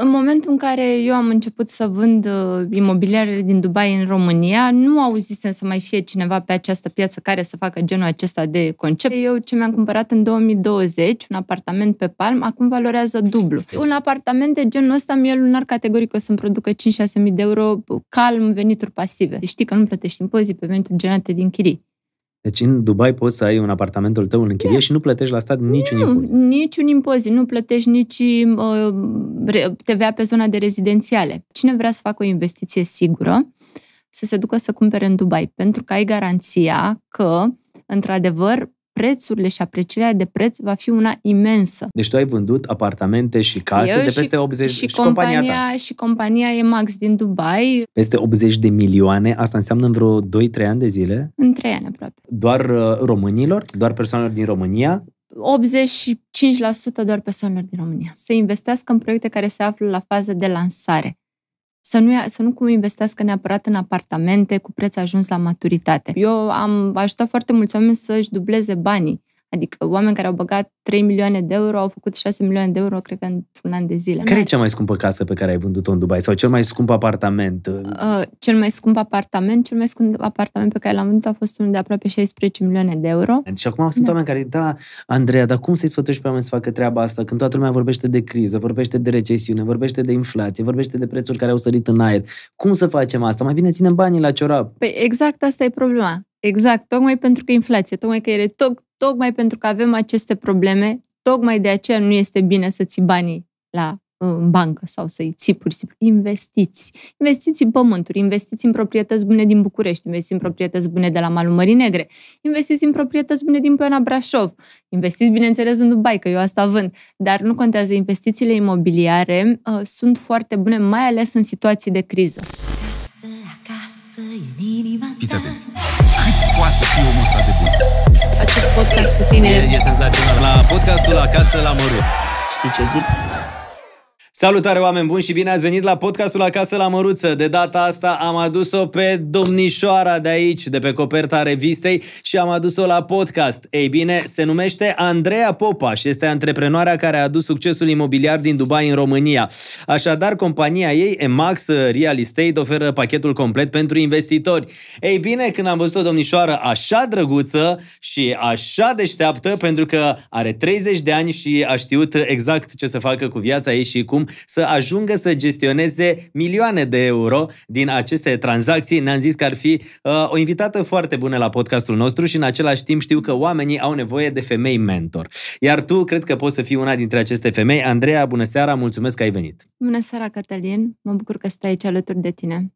În momentul în care eu am început să vând uh, imobiliarele din Dubai în România, nu auzisem să mai fie cineva pe această piață care să facă genul acesta de concept. Eu ce mi-am cumpărat în 2020, un apartament pe Palm, acum valorează dublu. Un apartament de genul ăsta mie lunar categoric o să-mi producă 5-6 mii de euro calm venituri pasive. Știi că nu plătești impozit pe venituri generate din chirii. Deci în Dubai poți să ai un apartamentul tău în închirie și nu plătești la stat niciun nu, impozit. Niciun impozit, nu plătești nici uh, TVA pe zona de rezidențiale. Cine vrea să facă o investiție sigură, să se ducă să cumpere în Dubai, pentru că ai garanția că, într-adevăr, prețurile și aprecierea de preț va fi una imensă. Deci tu ai vândut apartamente și case Eu de peste și, 80 și, și compania, compania ta. Și compania Emax din Dubai. Peste 80 de milioane, asta înseamnă în vreo 2-3 ani de zile? În 3 ani aproape. Doar uh, românilor? Doar persoanelor din România? 85% doar persoanelor din România. Să investească în proiecte care se află la fază de lansare să nu, să nu cum investească neapărat în apartamente cu preț ajuns la maturitate. Eu am ajutat foarte mulți oameni să-și dubleze banii Adică oameni care au băgat 3 milioane de euro au făcut 6 milioane de euro, cred că, într-un an de zile. Care da. e cea mai scumpă casă pe care ai vândut-o în Dubai? Sau cel mai scump apartament? Uh, cel mai scump apartament? Cel mai scump apartament pe care l-am vândut a fost unul de aproape 16 milioane de euro. Deci acum sunt da. oameni care, da, Andreea, dar cum să-i sfătuiești pe oameni să facă treaba asta când toată lumea vorbește de criză, vorbește de recesiune, vorbește de inflație, vorbește de prețuri care au sărit în aer? Cum să facem asta? Mai bine ținem banii la ciorap. Păi exact asta e problema. Exact, tocmai pentru că inflație, tocmai că ele, toc, tocmai pentru că avem aceste probleme, tocmai de aceea nu este bine să ții banii la în bancă sau să-i ții pur și simplu. Investiți. Investiți în pământuri, investiți în proprietăți bune din București, investiți în proprietăți bune de la Malul Mării Negre, investiți în proprietăți bune din Piona Brașov, investiți, bineînțeles, în Dubai, că eu asta vând. Dar nu contează, investițiile imobiliare uh, sunt foarte bune, mai ales în situații de criză. Fiți atenți! Cât poate să fie omul ăsta de bun? Acest podcast cu tine e, e senzațional. La podcastul Acasă la Măruț. Știi ce zic? Salutare oameni buni și bine ați venit la podcastul Acasă la Măruță. De data asta am adus-o pe domnișoara de aici, de pe coperta revistei și am adus-o la podcast. Ei bine, se numește Andreea Popa și este antreprenoarea care a adus succesul imobiliar din Dubai în România. Așadar, compania ei, Emax Real Estate, oferă pachetul complet pentru investitori. Ei bine, când am văzut o domnișoară așa drăguță și așa deșteaptă, pentru că are 30 de ani și a știut exact ce să facă cu viața ei și cum să ajungă să gestioneze milioane de euro din aceste tranzacții. Ne-am zis că ar fi uh, o invitată foarte bună la podcastul nostru și în același timp știu că oamenii au nevoie de femei mentor. Iar tu cred că poți să fii una dintre aceste femei. Andreea, bună seara, mulțumesc că ai venit. Bună seara, Cătălin. Mă bucur că stai aici alături de tine.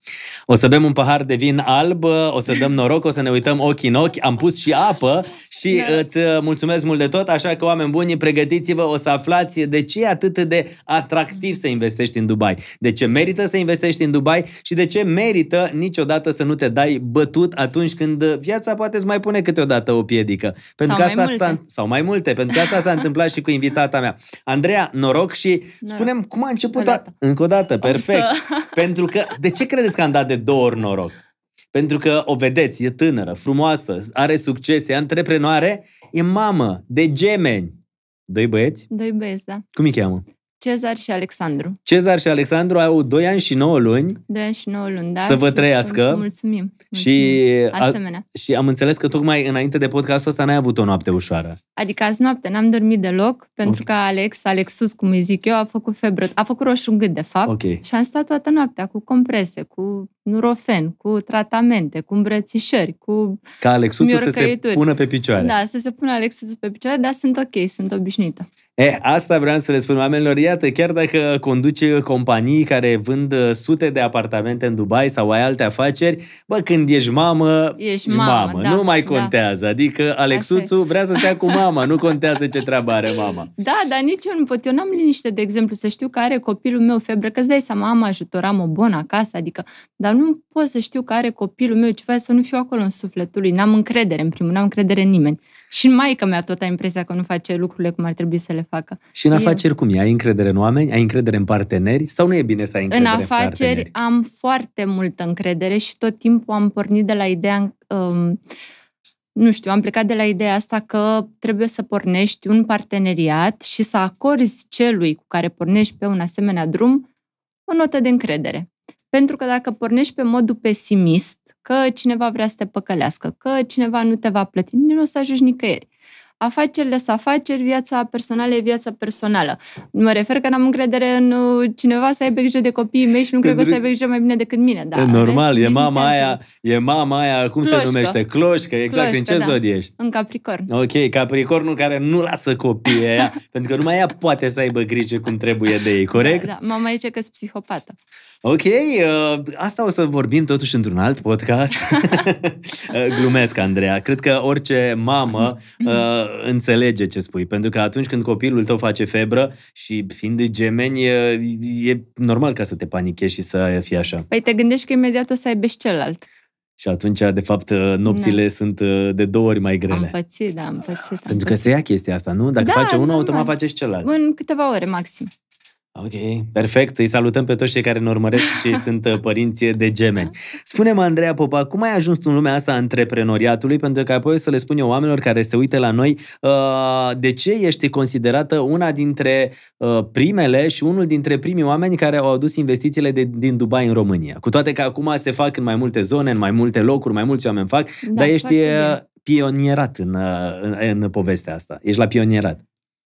O să bem un pahar de vin alb, o să dăm noroc, o să ne uităm ochi în ochi. Am pus și apă și da. îți uh, mulțumesc mult de tot, așa că oameni buni, pregătiți-vă, o să aflați de ce e atât de atractiv atractiv să investești în Dubai, de ce merită să investești în Dubai și de ce merită niciodată să nu te dai bătut atunci când viața poate îți mai pune câteodată o piedică. Pentru sau că mai asta mai multe. sau mai multe, pentru că asta s-a întâmplat și cu invitata mea. Andreea, noroc și noroc. spunem cum a început toată. Încă o dată, perfect. O să... Pentru că de ce credeți că am dat de două ori noroc? Pentru că o vedeți, e tânără, frumoasă, are succes, e antreprenoare, e mamă de gemeni. Doi băieți? Doi băieți, da. Cum îi cheamă? Cezar și Alexandru. Cezar și Alexandru au 2 ani și 9 luni. 2 ani și 9 luni, da. Să vă trăiască. Mulțumim. mulțumim. Și, Asemenea. A, și am înțeles că tocmai înainte de podcastul ăsta n-ai avut o noapte ușoară. Adică azi noapte n-am dormit deloc, pentru că Alex, Alexus, cum îi zic eu, a făcut febră, a făcut roșu în gât, de fapt. Okay. Și am stat toată noaptea cu comprese, cu nurofen, cu tratamente, cu îmbrățișări, cu Ca Alexuțul să se pună pe picioare. Da, să se pună Alexus pe picioare, dar sunt ok, sunt obișnuită. Eh, asta vreau să le spun oamenilor, iată, chiar dacă conduci companii care vând uh, sute de apartamente în Dubai sau ai alte afaceri, bă, când ești mamă, ești mamă, mamă. Da, nu mai da. contează. Da. Adică Alexuțu Așa. vrea să stea cu mama, nu contează ce treabă are mama. Da, dar nici eu nu pot. Eu n-am liniște, de exemplu, să știu că are copilul meu febră, că îți dai seama, am am o bună acasă, adică, dar nu pot să știu că are copilul meu ceva, să nu fiu acolo în sufletul lui. N-am încredere, în primul, n-am încredere în nimeni. Și maica mea tot a impresia că nu face lucrurile cum ar trebui să le facă. Și în afaceri Eu... cum e? Ai încredere în oameni? Ai încredere în parteneri? Sau nu e bine să ai încredere în afaceri? În afaceri am foarte multă încredere și tot timpul am pornit de la ideea... Um, nu știu, am plecat de la ideea asta că trebuie să pornești un parteneriat și să acorzi celui cu care pornești pe un asemenea drum o notă de încredere. Pentru că dacă pornești pe modul pesimist, că cineva vrea să te păcălească, că cineva nu te va plăti, nu o să ajungi nicăieri. Afacerile sunt afaceri, viața personală e viața personală. Mă refer că n-am încredere în uh, cineva să aibă grijă de copiii mei și nu cred că să aibă grijă mai bine decât mine. Da, e normal, e mama aia, e mama aia, cum Cloșcă. se numește? Cloșcă, exact. Cloșcă, în ce da. zodie ești? În Capricorn. Ok, Capricornul care nu lasă copiii aia, pentru că numai ea poate să aibă grijă cum trebuie de ei, da, corect? Da, da. mama zice că sunt psihopată. Ok, uh, asta o să vorbim totuși într-un alt podcast. Uh, glumesc, Andreea. Cred că orice mamă uh, înțelege ce spui, pentru că atunci când copilul tău face febră și fiind de gemeni, e, e normal ca să te panichezi și să fii așa. Păi te gândești că imediat o să ai celălalt. Și atunci, de fapt, uh, nopțile da. sunt uh, de două ori mai grele. Am pățit, da, am pățit. Am Pentru pățit. că se ia chestia asta, nu? Dacă da, face unul, automat face și celălalt. În câteva ore, maxim. Ok, perfect. Îi salutăm pe toți cei care ne urmăresc și sunt uh, părinții de gemeni. Spune-mă, Andreea Popa, cum ai ajuns în lumea asta a antreprenoriatului? Pentru că apoi o să le spun eu oamenilor care se uită la noi uh, de ce ești considerată una dintre uh, primele și unul dintre primii oameni care au adus investițiile de, din Dubai în România. Cu toate că acum se fac în mai multe zone, în mai multe locuri, mai mulți oameni fac, da, dar ești pionierat în, în, în povestea asta. Ești la pionierat.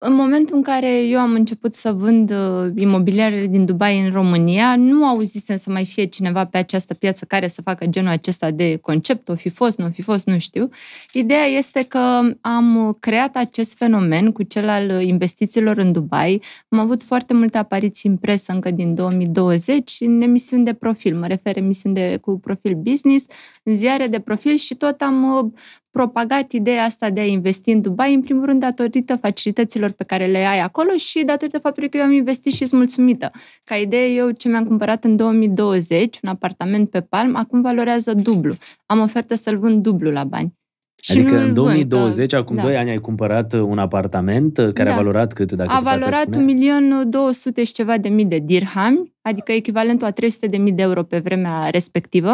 În momentul în care eu am început să vând uh, imobiliarele din Dubai în România, nu auzisem să mai fie cineva pe această piață care să facă genul acesta de concept, o fi fost, nu o fi fost, nu știu. Ideea este că am creat acest fenomen cu cel al investițiilor în Dubai. Am avut foarte multe apariții în presă încă din 2020 în emisiuni de profil, mă refer emisiuni de, cu profil business, în ziare de profil și tot am uh, propagat ideea asta de a investi în Dubai, în primul rând datorită facilităților pe care le ai acolo și datorită faptului că eu am investit și sunt mulțumită. Ca idee, eu ce mi-am cumpărat în 2020, un apartament pe Palm, acum valorează dublu. Am ofertă să-l vând dublu la bani. Și adică în 2020, vând, da. acum da. 2 ani, ai cumpărat uh, un apartament uh, care da. a valorat cât? Dacă a valorat 1.200.000 și ceva de mii de dirhami adică echivalentul a 300.000 de euro pe vremea respectivă.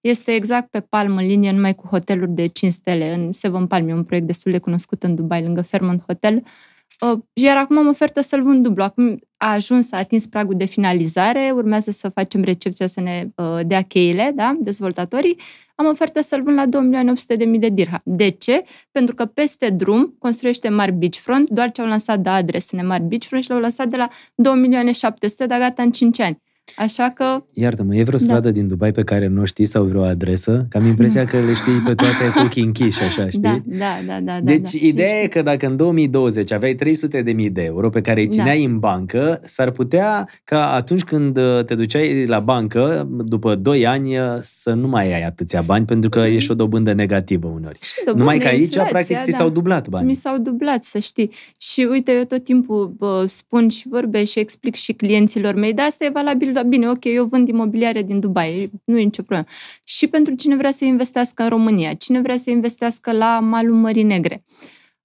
Este exact pe Palm, în linie, numai cu hoteluri de 5 stele. În Seven Palm e un proiect destul de cunoscut în Dubai, lângă Fairmont Hotel, Uh, iar acum am ofertă să-l vând dublu. Acum a ajuns, a atins pragul de finalizare, urmează să facem recepția să ne uh, dea cheile, da, dezvoltatorii. Am ofertă să-l vând la 2.800.000 de dirham. De ce? Pentru că peste drum construiește mari beachfront, doar ce au lansat de adrese mari beachfront și l-au lansat de la 2.700.000, dar gata în 5 ani. Așa că... Iartă-mă, e vreo da. stradă da. din Dubai pe care nu o știi sau vreo adresă? cam impresia că le știi pe toate cu ochii închiși, așa, da, știi? Da, da, da. da deci da, ideea e că dacă în 2020 aveai 300 de mii de euro pe care îi da. țineai da. în bancă, s-ar putea ca atunci când uh, te duceai la bancă, după 2 ani, uh, să nu mai ai atâția bani, pentru că mhm. ești o dobândă negativă uneori. dobândă, Numai că aici, inflația, practic, da. ți s-au dublat bani. Mi s-au dublat, să știi. Și uite, eu tot timpul bă, spun și vorbesc și explic și clienților mei, dar asta e valabil da, bine, ok, eu vând imobiliare din Dubai, nu e nicio problemă. Și pentru cine vrea să investească în România, cine vrea să investească la malul Mării Negre.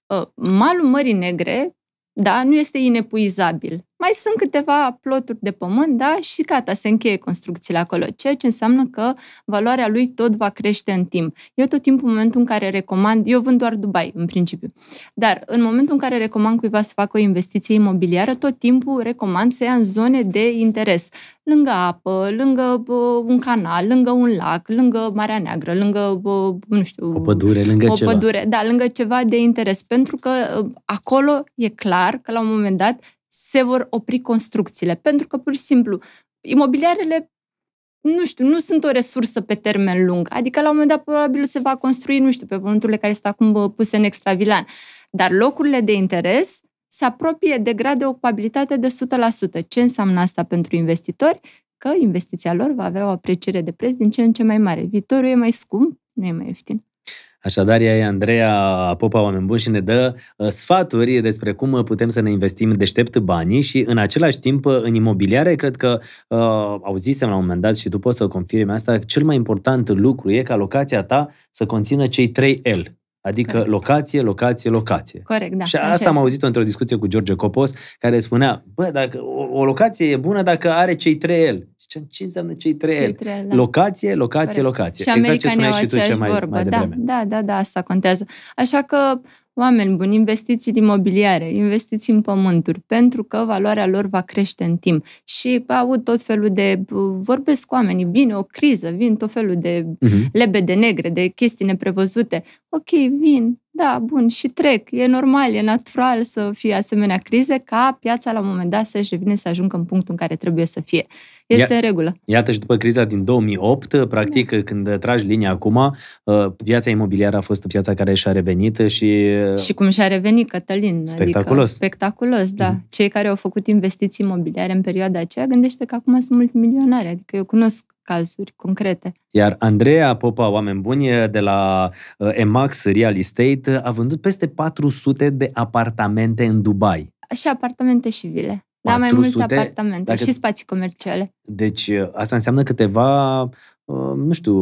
Uh, malul Mării Negre, da, nu este inepuizabil. Mai sunt câteva ploturi de pământ, da, și gata, se încheie construcțiile acolo, ceea ce înseamnă că valoarea lui tot va crește în timp. Eu tot timpul, în momentul în care recomand, eu vând doar Dubai, în principiu, dar în momentul în care recomand cuiva să facă o investiție imobiliară, tot timpul recomand să ia în zone de interes, lângă apă, lângă un canal, lângă un lac, lângă Marea Neagră, lângă, nu știu... O pădure, lângă o ceva. Pădure, da, lângă ceva de interes, pentru că ă, acolo e clar că la un moment dat se vor opri construcțiile, pentru că pur și simplu imobiliarele nu știu, nu sunt o resursă pe termen lung. Adică la un moment dat probabil se va construi, nu știu, pe pământurile care sunt acum puse în extravilan. Dar locurile de interes se apropie de grad de ocupabilitate de 100%. Ce înseamnă asta pentru investitori? Că investiția lor va avea o apreciere de preț din ce în ce mai mare. Viitorul e mai scump, nu e mai ieftin. Așadar, ea e Andreea Popa, oameni buni, și ne dă uh, sfaturi despre cum uh, putem să ne investim deștept banii și, în același timp, uh, în imobiliare, cred că uh, auzisem la un moment dat și tu poți să confirmi asta, cel mai important lucru e ca locația ta să conțină cei 3 L. Adică Corect. locație, locație, locație. Corect, da. Și asta Așa am auzit într-o discuție cu George Copos, care spunea, bă, dacă o, o locație e bună dacă are cei trei el. Ziceam, ce înseamnă cei trei el? Da. Locație, locație, Corect. locație. Și exact ce spuneai și tu ce mai, vorbă. mai da, Da, da, da, asta contează. Așa că oameni buni, investiții în imobiliare, investiți în pământuri, pentru că valoarea lor va crește în timp. Și aud tot felul de, vorbesc cu oamenii, vine o criză, vin tot felul de uh-huh. Mhm. lebede negre, de chestii neprevăzute. Ok, vin, da, bun, și trec. E normal, e natural să fie asemenea crize ca piața la un moment dat să-și revine să ajungă în punctul în care trebuie să fie. Este Ia, în regulă. Iată și după criza din 2008, da. practic, da. când tragi linia acum, uh, piața imobiliară a fost piața care și-a revenit și... Uh, și cum și-a revenit, Cătălin. Spectaculos. Adică, spectaculos, da. Mm-hmm. Cei care au făcut investiții imobiliare în perioada aceea, gândește că acum sunt multimilionari. Adică eu cunosc cazuri concrete. Iar Andreea Popa, oameni buni, de la uh, Emax Real Estate, a vândut peste 400 de apartamente în Dubai. Și apartamente și vile. da, mai multe apartamente dacă... și spații comerciale. Deci uh, asta înseamnă câteva, uh, nu știu,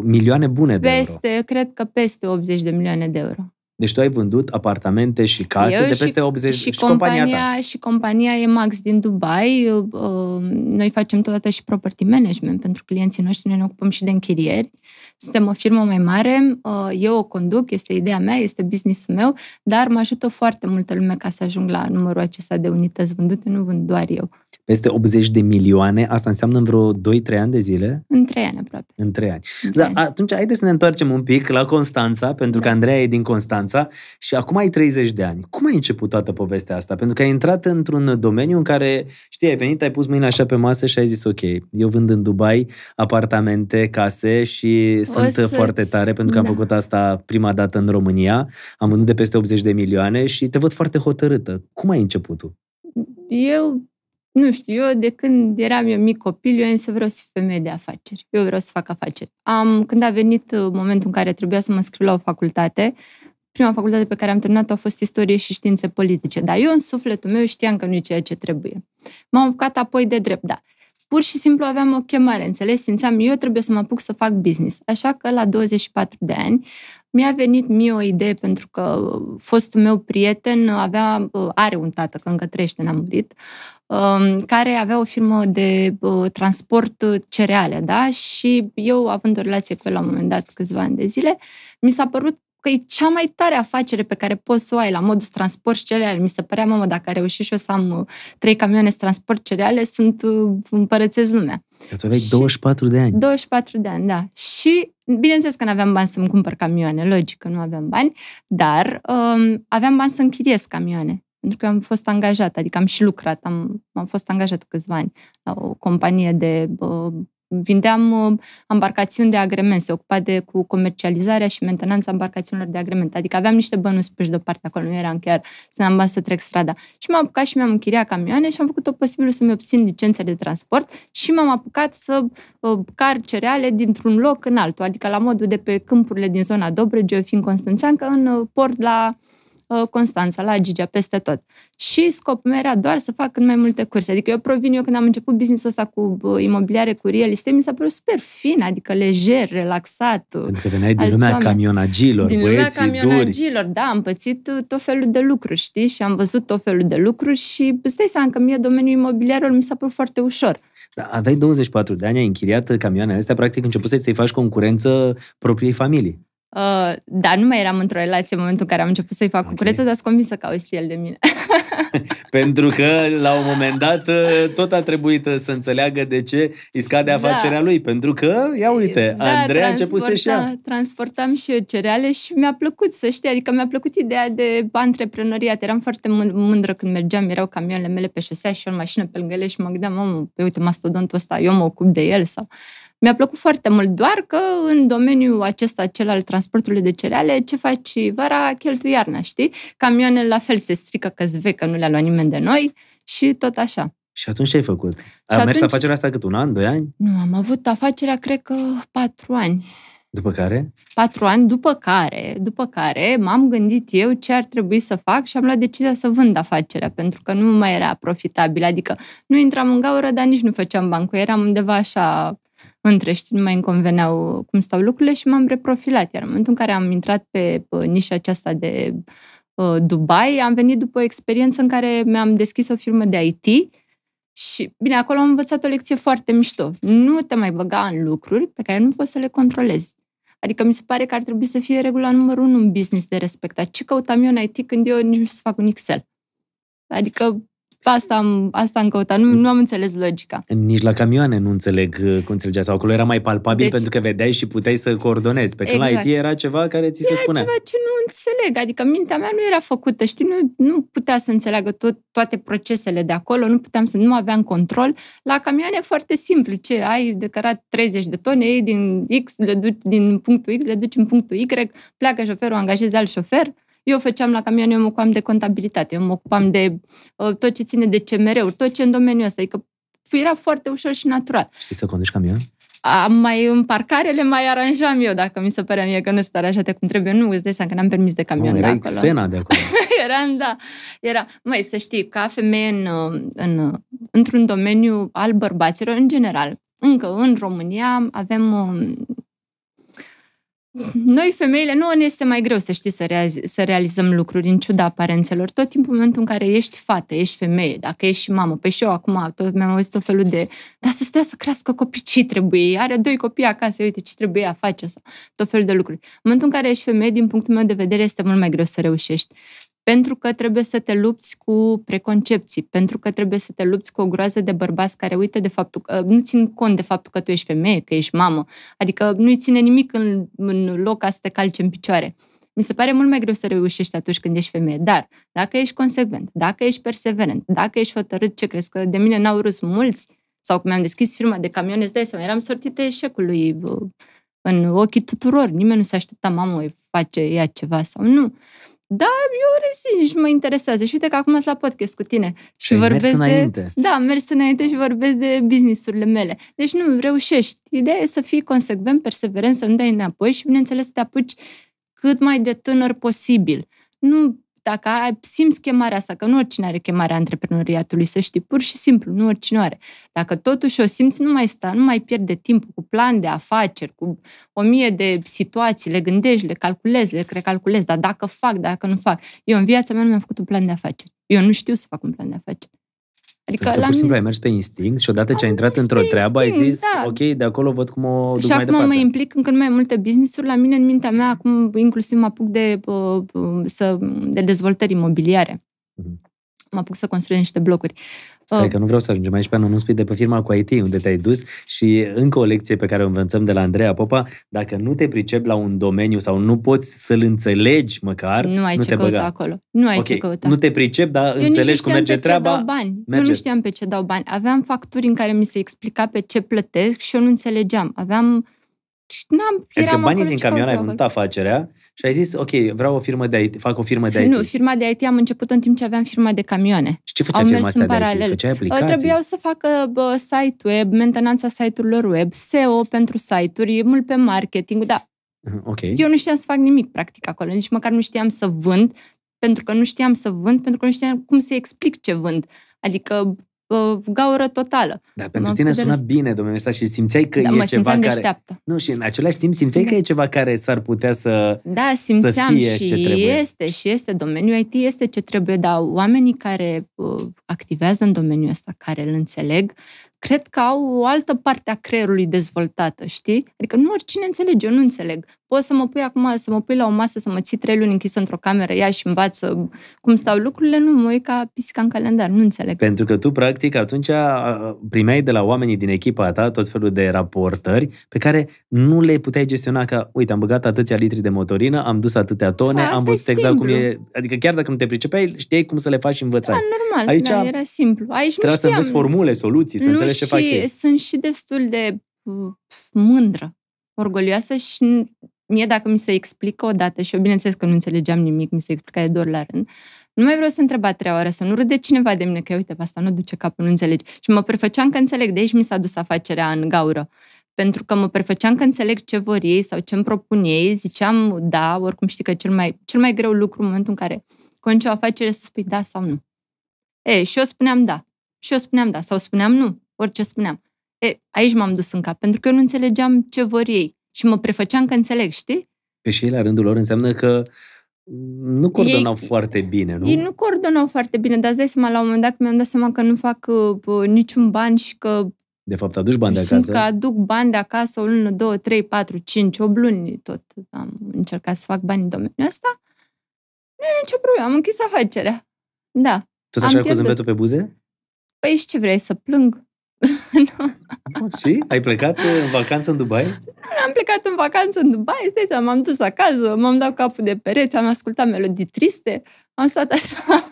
milioane bune de euro. Peste, cred că peste 80 de milioane de euro. Deci tu ai vândut apartamente și case Eu de peste și, 80 și, și compania, compania ta. Și compania Emax din Dubai. Uh, noi facem totodată și property management pentru clienții noștri. Noi ne ocupăm și de închirieri. Suntem o firmă mai mare. Uh, eu o conduc, este ideea mea, este businessul meu, dar mă ajută foarte multă lume ca să ajung la numărul acesta de unități vândute. Nu vând doar eu. Peste 80 de milioane, asta înseamnă în vreo 2-3 ani de zile? În 3 ani aproape. În 3 ani. În 3 da, ani. atunci haideți să ne întoarcem un pic la Constanța, pentru da. că Andreea e din Constanța și acum ai 30 de ani. Cum ai început toată povestea asta? Pentru că ai intrat într-un domeniu în care, știi, ai venit, ai pus mâinile așa pe masă și ai zis, ok, eu vând în Dubai apartamente, case și o sunt să-ți... foarte tare pentru că da. am făcut asta prima dată în România. Am vândut de peste 80 de milioane și te văd foarte hotărâtă. Cum ai început tu? Eu nu știu, eu de când eram eu mic copil, eu am zis, eu vreau să fiu femeie de afaceri. Eu vreau să fac afaceri. Am, când a venit uh, momentul în care trebuia să mă scriu la o facultate, prima facultate pe care am terminat-o a fost istorie și științe politice, dar eu în sufletul meu știam că nu e ceea ce trebuie. M-am apucat apoi de drept, da pur și simplu aveam o chemare, înțeles? Simțeam, eu trebuie să mă apuc să fac business. Așa că la 24 de ani mi-a venit mie o idee pentru că fostul meu prieten avea, uh, are un tată, că încă trește, n-a murit, um, care avea o firmă de uh, transport cereale, da? Și eu, având o relație cu el la un moment dat câțiva ani de zile, mi s-a părut că e cea mai tare afacere pe care poți să o ai la modul transport și cereale. Mi se părea, mamă, dacă reușit și eu să am uh, trei camioane transport cereale, sunt uh, împărățesc lumea. Că aveai și 24 de ani. 24 de ani, da. Și bineînțeles că nu aveam bani să-mi cumpăr camioane, logic că nu aveam bani, dar um, aveam bani să închiriez camioane. Pentru că am fost angajat, adică am și lucrat, am, am fost angajat câțiva ani la o companie de uh, vindeam uh, embarcațiuni de agrement, se ocupa de, cu comercializarea și mentenanța embarcațiunilor de agrement. Adică aveam niște bănuți puși deoparte acolo, nu eram chiar să am să trec strada. Și m-am apucat și mi-am închiriat camioane și am făcut tot posibilul să-mi obțin licența de transport și m-am apucat să uh, car cereale dintr-un loc în altul, adică la modul de pe câmpurile din zona Dobrege, fiind constanțeancă, în uh, port la Uh, Constanța, la Gigea, peste tot. Și scopul meu era doar să fac cât mai multe curse. Adică eu provin, eu când am început business-ul ăsta cu uh, imobiliare, cu real estate, mi s-a părut super fin, adică lejer, relaxat. Uh, Pentru că veneai din lumea oameni. camionagilor, din lumea camionagilor, duri. da, am pățit tot felul de lucruri, știi? Și am văzut tot felul de lucruri și stai seama că mie domeniul imobiliarul mi s-a părut foarte ușor. Da, aveai 24 de ani, ai închiriat camioanele astea, practic începuse să-i faci concurență propriei familii. Uh, dar nu mai eram într-o relație în momentul în care am început să-i fac okay. cucureță, dar sunt convinsă că a auzit el de mine. Pentru că, la un moment dat, uh, tot a trebuit uh, să înțeleagă de ce îi scade da. afacerea da. lui. Pentru că, ia uite, da, Andrei a început să-și ia. Transportam și eu cereale și mi-a plăcut, să știi, adică mi-a plăcut ideea de antreprenoriat. Eram foarte mândră când mergeam, erau camioanele mele pe șosea și eu în mașină pe lângă ele și mă gândeam, mamă, păi uite, mastodontul ăsta, eu mă ocup de el sau... Mi-a plăcut foarte mult, doar că în domeniul acesta, cel al transportului de cereale, ce faci vara, cheltui iarna, știi? Camioanele la fel se strică că zve că nu le-a luat nimeni de noi și tot așa. Și atunci ce ai făcut? Ai atunci... mers afacerea asta cât un an, doi ani? Nu, am avut afacerea, cred că, patru ani. După care? Patru ani, după care, după care m-am gândit eu ce ar trebui să fac și am luat decizia să vând afacerea, pentru că nu mai era profitabil, adică nu intram în gaură, dar nici nu făceam bani cu eram undeva așa între, știi, nu mai îmi conveneau cum stau lucrurile și m-am reprofilat. Iar în momentul în care am intrat pe nișa aceasta de uh, Dubai, am venit după o experiență în care mi-am deschis o firmă de IT și, bine, acolo am învățat o lecție foarte mișto. Nu te mai băga în lucruri pe care nu poți să le controlezi. Adică mi se pare că ar trebui să fie regula numărul unu în business de respectat. Ce căutam eu în IT când eu nici nu știu să fac un Excel? Adică Asta am, asta am căutat, nu, nu am înțeles logica. Nici la camioane nu înțeleg uh, cum înțelegea sau acolo era mai palpabil deci, pentru că vedeai și puteai să coordonezi, pe exact. la IT era ceva care ți se era spunea. Era ceva ce nu înțeleg, adică mintea mea nu era făcută, știi, nu, nu putea să înțeleagă tot, toate procesele de acolo, nu puteam să nu aveam control. La camioane e foarte simplu, ce ai de cărat 30 de tone, ei din X le duci din punctul X, le duci în punctul Y, pleacă șoferul, angajezi alt șofer, eu făceam la camion, eu mă ocupam de contabilitate, eu mă ocupam de uh, tot ce ține de CMR-uri, tot ce în domeniul ăsta. Adică era foarte ușor și natural. Știi să conduci camion? Am mai în parcare le mai aranjam eu, dacă mi se părea mie că nu sunt aranjate cum trebuie. Nu, îți dai seama că n-am permis de camion Mamă, de acolo. Xena de acolo. Eram, da. Era, măi, să știi, ca femeie în, în, într-un domeniu al bărbaților, în general, încă în România avem um, noi femeile, nu ne este mai greu să știi să, reazi, să realizăm lucruri în ciuda aparențelor. Tot timpul în momentul în care ești fată, ești femeie, dacă ești și mamă, pe păi și eu acum tot, mi-am auzit tot felul de dar să stea să crească copii, ce trebuie? Are doi copii acasă, uite ce trebuie a face, asta. tot felul de lucruri. În momentul în care ești femeie, din punctul meu de vedere, este mult mai greu să reușești pentru că trebuie să te lupți cu preconcepții, pentru că trebuie să te lupți cu o groază de bărbați care uită de faptul că nu țin cont de faptul că tu ești femeie, că ești mamă, adică nu-i ține nimic în, în loc ca să te calce în picioare. Mi se pare mult mai greu să reușești atunci când ești femeie, dar dacă ești consecvent, dacă ești perseverent, dacă ești hotărât, ce crezi că de mine n-au râs mulți, sau cum mi-am deschis firma de camioane, îți dai seama, eram sortită eșecului uh, în ochii tuturor, nimeni nu se aștepta, mamă, face ea ceva sau nu. Da, eu resim, și mă interesează. Și uite că acum sunt la podcast cu tine. Și, și vorbesc înainte. de... Da, mers înainte și vorbesc de businessurile mele. Deci nu, reușești. Ideea e să fii consecvent, perseverent, să nu dai înapoi și, bineînțeles, să te apuci cât mai de tânăr posibil. Nu dacă ai, simți chemarea asta, că nu oricine are chemarea antreprenoriatului, să știi, pur și simplu, nu oricine are. Dacă totuși o simți, nu mai sta, nu mai pierde timp cu plan de afaceri, cu o mie de situații, le gândești, le calculezi, le recalculezi, dar dacă fac, dacă nu fac. Eu în viața mea nu mi-am făcut un plan de afaceri. Eu nu știu să fac un plan de afaceri. Adică, la pur și simplu ai mers pe instinct și odată ce ai intrat într-o treabă ai zis, da. ok, de acolo văd cum o duc și mai acum mă implic în cât mai multe business-uri. La mine, în mintea mea, acum inclusiv mă apuc de, uh, uh, să, de dezvoltări imobiliare. Mm-hmm. Mă apuc să construiesc niște blocuri. Stai ah. că nu vreau să ajungem aici pe anul, nu spui de pe firma cu IT unde te-ai dus și încă o lecție pe care o învățăm de la Andreea Popa, dacă nu te pricepi la un domeniu sau nu poți să-l înțelegi măcar, nu ai nu ce te căuta băga. acolo. Nu ai okay. ce căuta. Nu te pricep, dar Eu înțelegi cum merge pe treaba. Ce dau bani. Merge. Eu nu știam pe ce dau bani. Aveam facturi în care mi se explica pe ce plătesc și eu nu înțelegeam. Aveam N-am, adică banii din camion ai vândut afacerea și ai zis, ok, vreau o firmă de IT, fac o firmă de IT. Nu, firma de IT am început în timp ce aveam firma de camioane. Și ce făcea am firma asta în paralel. de uh, IT? Trebuiau să facă bă, site web, mentenanța site-urilor web, SEO pentru site-uri, mult pe marketing, dar uh-huh, okay. eu nu știam să fac nimic practic acolo, nici măcar nu știam să vând, pentru că nu știam să vând, pentru că nu știam cum să explic ce vând. Adică uh, gaură totală. Dar pentru tine suna răsp... bine, domnule și simțeai că da, e mă ceva care... Deșteaptă. Nu, și în același timp simțeai da. că e ceva care s-ar putea să Da, simțeam să fie și ce trebuie. este, și este domeniul IT, este ce trebuie, dar oamenii care uh, activează în domeniul ăsta, care îl înțeleg, cred că au o altă parte a creierului dezvoltată, știi? Adică nu oricine înțelege, eu nu înțeleg poți să mă pui acum, să mă pui la o masă, să mă ții trei luni închis într-o cameră, ia și învață cum stau lucrurile, nu mă uit ca pisica în calendar, nu înțeleg. Pentru că tu, practic, atunci primeai de la oamenii din echipa ta tot felul de raportări pe care nu le puteai gestiona ca, uite, am băgat atâția litri de motorină, am dus atâtea tone, da, am văzut exact simplu. cum e, adică chiar dacă nu te pricepeai, știai cum să le faci și învățai. Da, normal, Aici da, era simplu. Aici trebuia să vezi formule, soluții, să nu înțelegi și, ce fac ei. Sunt și destul de mândră orgolioasă și mie dacă mi se explică o dată, și eu bineînțeles că nu înțelegeam nimic, mi se explica de doar la rând, nu mai vreau să întreb a treia oară, să nu râde cineva de mine că, uite, pe asta nu duce capul, nu înțelegi. Și mă prefăceam că înțeleg, de aici mi s-a dus afacerea în gaură. Pentru că mă prefăceam că înțeleg ce vor ei sau ce îmi propun ei, ziceam da, oricum știi că cel mai, cel mai greu lucru în momentul în care conci o afacere să spui da sau nu. E, și eu spuneam da. Și eu spuneam da. Sau spuneam nu. Orice spuneam. E, aici m-am dus în cap, pentru că eu nu înțelegeam ce vor ei. Și mă prefăceam că înțeleg, știi? Pe și ei, la rândul lor, înseamnă că nu coordonau ei, foarte bine, nu? Ei nu coordonau foarte bine, dar îți dai seama, la un moment dat, mi-am dat seama că nu fac uh, niciun ban și că... De fapt, aduci bani de acasă? Simt că aduc bani de acasă o lună, două, trei, patru, cinci, o luni tot am încercat să fac bani în domeniul ăsta. Nu e nicio problemă, am închis afacerea. Da. Tot așa am cu zâmbetul pe buze? Păi și ce vrei, să plâng? nu. Și? Ai plecat în vacanță în Dubai? Am plecat în vacanță în Dubai, stai seama, m-am dus acasă, m-am dat capul de pereți, am ascultat melodii triste, am stat așa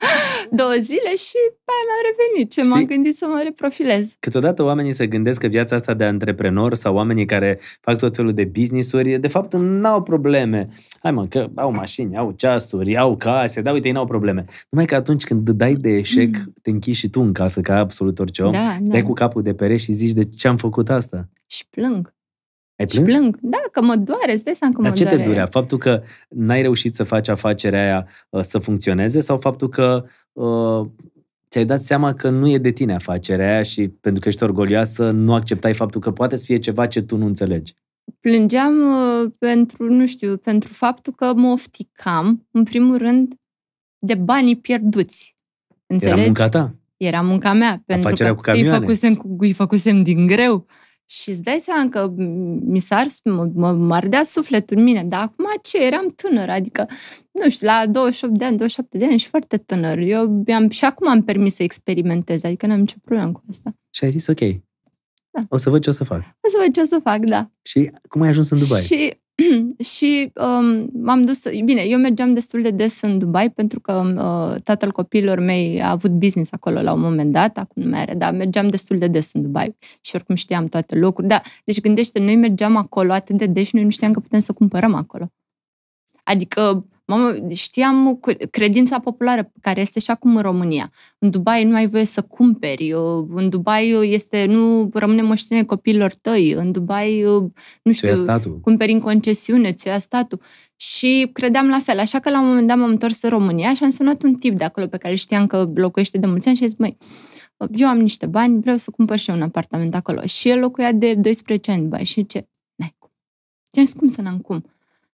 două zile și pe aia mi-am revenit. Ce Știi? m-am gândit să mă reprofilez. Câteodată oamenii se gândesc că viața asta de antreprenor sau oamenii care fac tot felul de business-uri, de fapt n-au probleme. Hai mă, că au mașini, au ceasuri, au case, da, uite, ei n-au probleme. Numai că atunci când dai de eșec, mm. te închizi și tu în casă ca absolut orice om, da, dai da. cu capul de pere și zici de ce am făcut asta. Și plâng. Ai plâns? Și plâng. Da, că mă doare, dai seama că Dar mă ce doare. te durea? Faptul că n-ai reușit să faci afacerea aia ă, să funcționeze sau faptul că uh, ți-ai dat seama că nu e de tine afacerea aia și pentru că ești orgolioasă nu acceptai faptul că poate să fie ceva ce tu nu înțelegi? Plângeam uh, pentru, nu știu, pentru faptul că mă ofticam, în primul rând, de banii pierduți. Înțelegi? Era munca ta? Era munca mea. Pentru afacerea că cu camioane. Îi făcusem, îi făcusem din greu. Uh, și îți dai seama că mi s-ar, mă, mă, ardea sufletul în mine, dar acum ce, eram tânăr, adică, nu știu, la 28 de ani, 27 de ani, și foarte tânăr. Eu am, și acum am permis să experimentez, adică n-am nicio problemă cu asta. Și ai zis, ok, da. o să văd ce o să fac. O să văd ce o să fac, da. Și cum ai ajuns în Dubai? Și și um, m-am dus, bine, eu mergeam destul de des în Dubai pentru că um, uh, tatăl copiilor mei a avut business acolo la un moment dat, acum nu mai are, dar mergeam destul de des în Dubai și oricum știam toate locuri. Da, deci gândește, noi mergeam acolo atât de des și noi nu știam că putem să cumpărăm acolo. Adică Mamă, știam credința populară care este și acum în România. În Dubai nu ai voie să cumperi, uh, în Dubai uh, este, nu rămâne moștenire copiilor tăi, în Dubai, uh, nu știu, cumperi în concesiune, ți ia statul. Și credeam la fel, așa că la un moment dat m-am întors în România și am sunat un tip de acolo pe care știam că locuiește de mulți ani și a zis, măi, eu am niște bani, vreau să cumpăr și eu un apartament acolo. Și el locuia de 12 ani în Dubai și ce? N-ai cum. Și cum să n-am cum?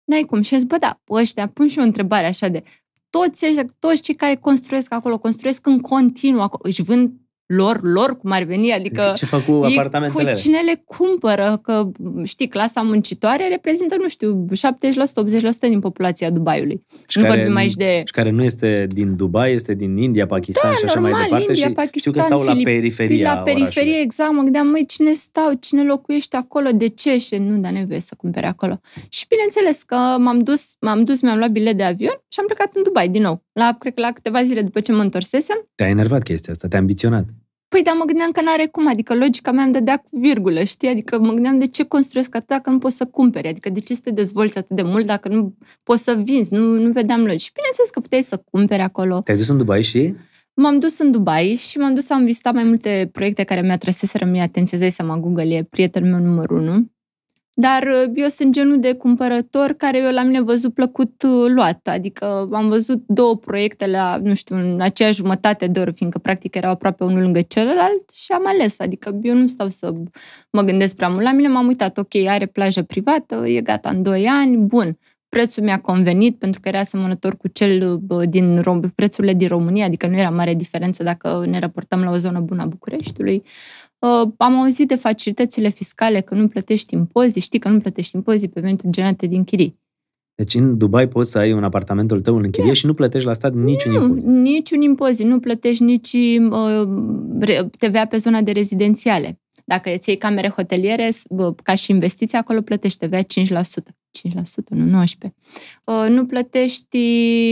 N-ai cum. Și zis, bă, da, ăștia, pun și o întrebare așa de toți, toți cei care construiesc acolo, construiesc în continuu acolo, își vând lor, lor cum ar veni, adică ce fac cu apartamentele? Cu cine le cumpără, că știi, clasa muncitoare reprezintă, nu știu, 70-80% din populația Dubaiului. Și nu care, vorbim aici de... Și care nu este din Dubai, este din India, Pakistan da, și așa normal, mai departe. India, și Pakistan, știu că stau la periferia La periferie, orașului. exact, mă gândeam, măi, cine stau, cine locuiește acolo, de ce? Și nu, dar nevoie să cumpere acolo. Și bineînțeles că m-am dus, m-am dus, mi-am luat bilet de avion și am plecat în Dubai din nou. La, cred că la câteva zile după ce mă întorsesem. Te-a enervat chestia asta, te-a ambiționat. Păi, dar mă gândeam că n-are cum, adică logica mea îmi dădea cu virgulă, știi? Adică mă gândeam de ce construiesc atât dacă nu poți să cumperi, adică de ce să te dezvolți atât de mult dacă nu poți să vinzi, nu, nu vedeam logic. Și bineînțeles că puteai să cumperi acolo. Te-ai dus în Dubai și? M-am dus în Dubai și m-am dus, am vizitat mai multe proiecte care mi-a trăseseră mie atenție, să mă Google e prietenul meu numărul 1. Dar uh, eu sunt genul de cumpărător care eu la mine văzut plăcut uh, luat. Adică am văzut două proiecte la, nu știu, în aceeași jumătate de oră, fiindcă practic erau aproape unul lângă celălalt și am ales. Adică eu nu stau să mă gândesc prea mult. La mine m-am uitat, ok, are plajă privată, e gata în 2 ani, bun. Prețul mi-a convenit pentru că era asemănător cu cel din Rom- prețurile din România, adică nu era mare diferență dacă ne raportăm la o zonă bună a Bucureștiului. Uh, Uh, am auzit de facilitățile fiscale că nu plătești impozii, știi că nu plătești impozii pe venitul generate din chirii. Deci în Dubai poți să ai un apartamentul tău în închirie și nu plătești la stat niciun nu, impozit. Niciun impozit, nu plătești nici uh, TVA pe zona de rezidențiale. Dacă îți iei camere hoteliere, ca și investiția acolo plătești TVA 5% nu 19. Uh, nu plătești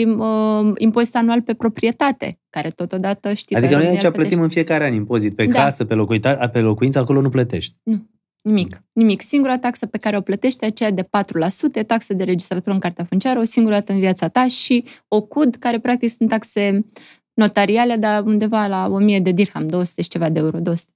uh, impozit anual pe proprietate, care totodată știi... Adică noi aici plătim plătești... în fiecare an impozit pe da. casă, pe, locuita, pe locuință, acolo nu plătești. Nu. Nimic. Nimic. Singura taxă pe care o plătești aceea de 4%, taxă de registratură în cartea funciară, o singură dată în viața ta și o CUD, care practic sunt taxe notariale, dar undeva la 1000 de dirham, 200 și ceva de euro, 200.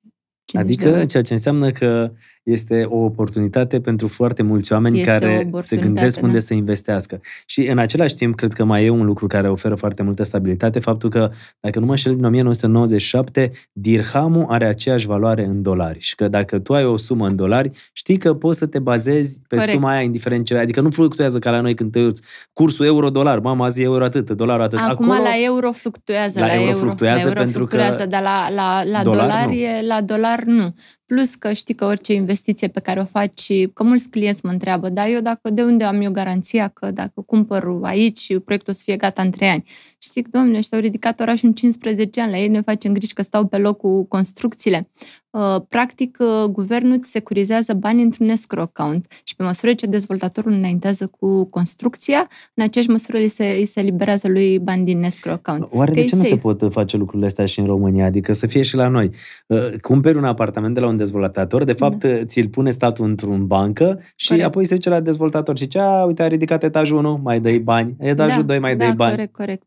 Adică de euro. ceea ce înseamnă că este o oportunitate pentru foarte mulți oameni este care se gândesc da. unde să investească. Și în același timp, cred că mai e un lucru care oferă foarte multă stabilitate, faptul că, dacă nu mă înșel, din 1997, dirhamul are aceeași valoare în dolari. Și că dacă tu ai o sumă în dolari, știi că poți să te bazezi pe Corect. suma aia, indiferent ce Adică nu fluctuează ca la noi când te uiți cursul euro-dolar, mama, azi e euro atât, dolar atât. Acum Acolo, la euro fluctuează. La, la euro, euro fluctuează la euro pentru fluctuează, că... Dar la, la, la dolar, dolar, nu. E, la dolar nu. Plus că știi că orice investiție pe care o faci, că mulți clienți mă întreabă, dar eu dacă de unde am eu garanția că dacă cumpăr aici, proiectul o să fie gata în trei ani? și zic, domnule, ăștia au ridicat orașul în 15 ani, la ei ne facem griji că stau pe loc cu construcțiile. Uh, practic, uh, guvernul îți securizează bani într-un escrow account și pe măsură ce dezvoltatorul înaintează cu construcția, în aceeași măsură îi se, îi se liberează lui bani din escrow account. Oare că de ce nu se pot face lucrurile astea și în România? Adică să fie și la noi. Uh, cumperi un apartament de la un dezvoltator, de fapt da. ți-l pune statul într-un bancă și corect. apoi se duce la dezvoltator și ce, uite, a ridicat etajul 1, mai dai bani, etajul da, 2, mai da, dai bani. Corect, corect.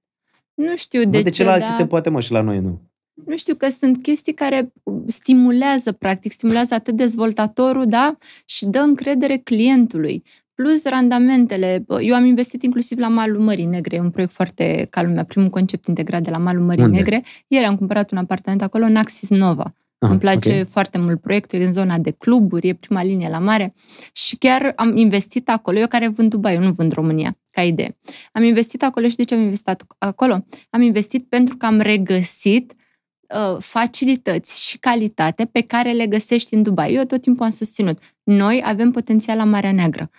Nu știu de, de ce. De ce la alții da... se poate, mă, și la noi nu? Nu știu, că sunt chestii care stimulează, practic, stimulează atât dezvoltatorul, da, și dă încredere clientului. Plus randamentele. Eu am investit inclusiv la Malul Mării Negre, e un proiect foarte ca lumea, primul concept integrat de la Malul Mării Unde? Negre. Ieri am cumpărat un apartament acolo, Naxis Axis Nova. Aha, Îmi place okay. foarte mult proiectul, e în zona de cluburi, e prima linie la mare și chiar am investit acolo, eu care vând Dubai, eu nu vând România ca idee. Am investit acolo și de ce am investit acolo? Am investit pentru că am regăsit uh, facilități și calitate pe care le găsești în Dubai. Eu tot timpul am susținut. Noi avem potențial la Marea Neagră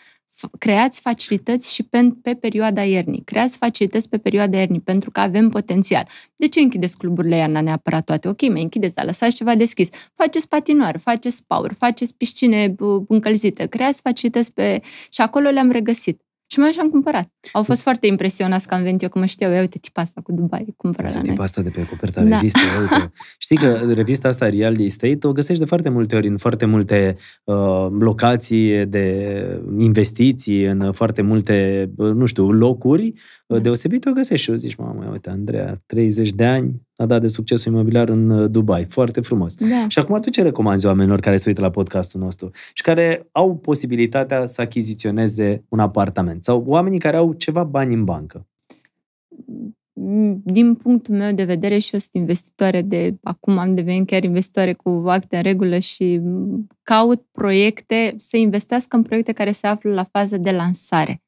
creați facilități și pe, pe perioada iernii. Creați facilități pe perioada iernii, pentru că avem potențial. De ce închideți cluburile iarna neapărat toate? Ok, mai închideți, dar lăsați ceva deschis. Faceți patinoar, faceți power, faceți piscine uh, încălzite, creați facilități pe... Și acolo le-am regăsit. Și mai așa am cumpărat. Au fost foarte impresionați că am venit eu, că mă știu, ia uite tipa asta cu Dubai, cumpără la Tipa asta de pe coperta da. revistei, uite. Știi că revista asta Real Estate o găsești de foarte multe ori în foarte multe uh, locații de investiții, în foarte multe, uh, nu știu, locuri uh, da. deosebit o găsești și o zici, mamă, uite, Andreea, 30 de ani, a dat de succes imobiliar în uh, Dubai. Foarte frumos. Da. Și acum tu ce recomanzi oamenilor care se uită la podcastul nostru și care au posibilitatea să achiziționeze un apartament sau oamenii care au ceva bani în bancă? Mm, din punctul meu de vedere și eu sunt investitoare de, acum am devenit chiar investitoare cu acte în regulă și mm, caut proiecte, să investească în proiecte care se află la fază de lansare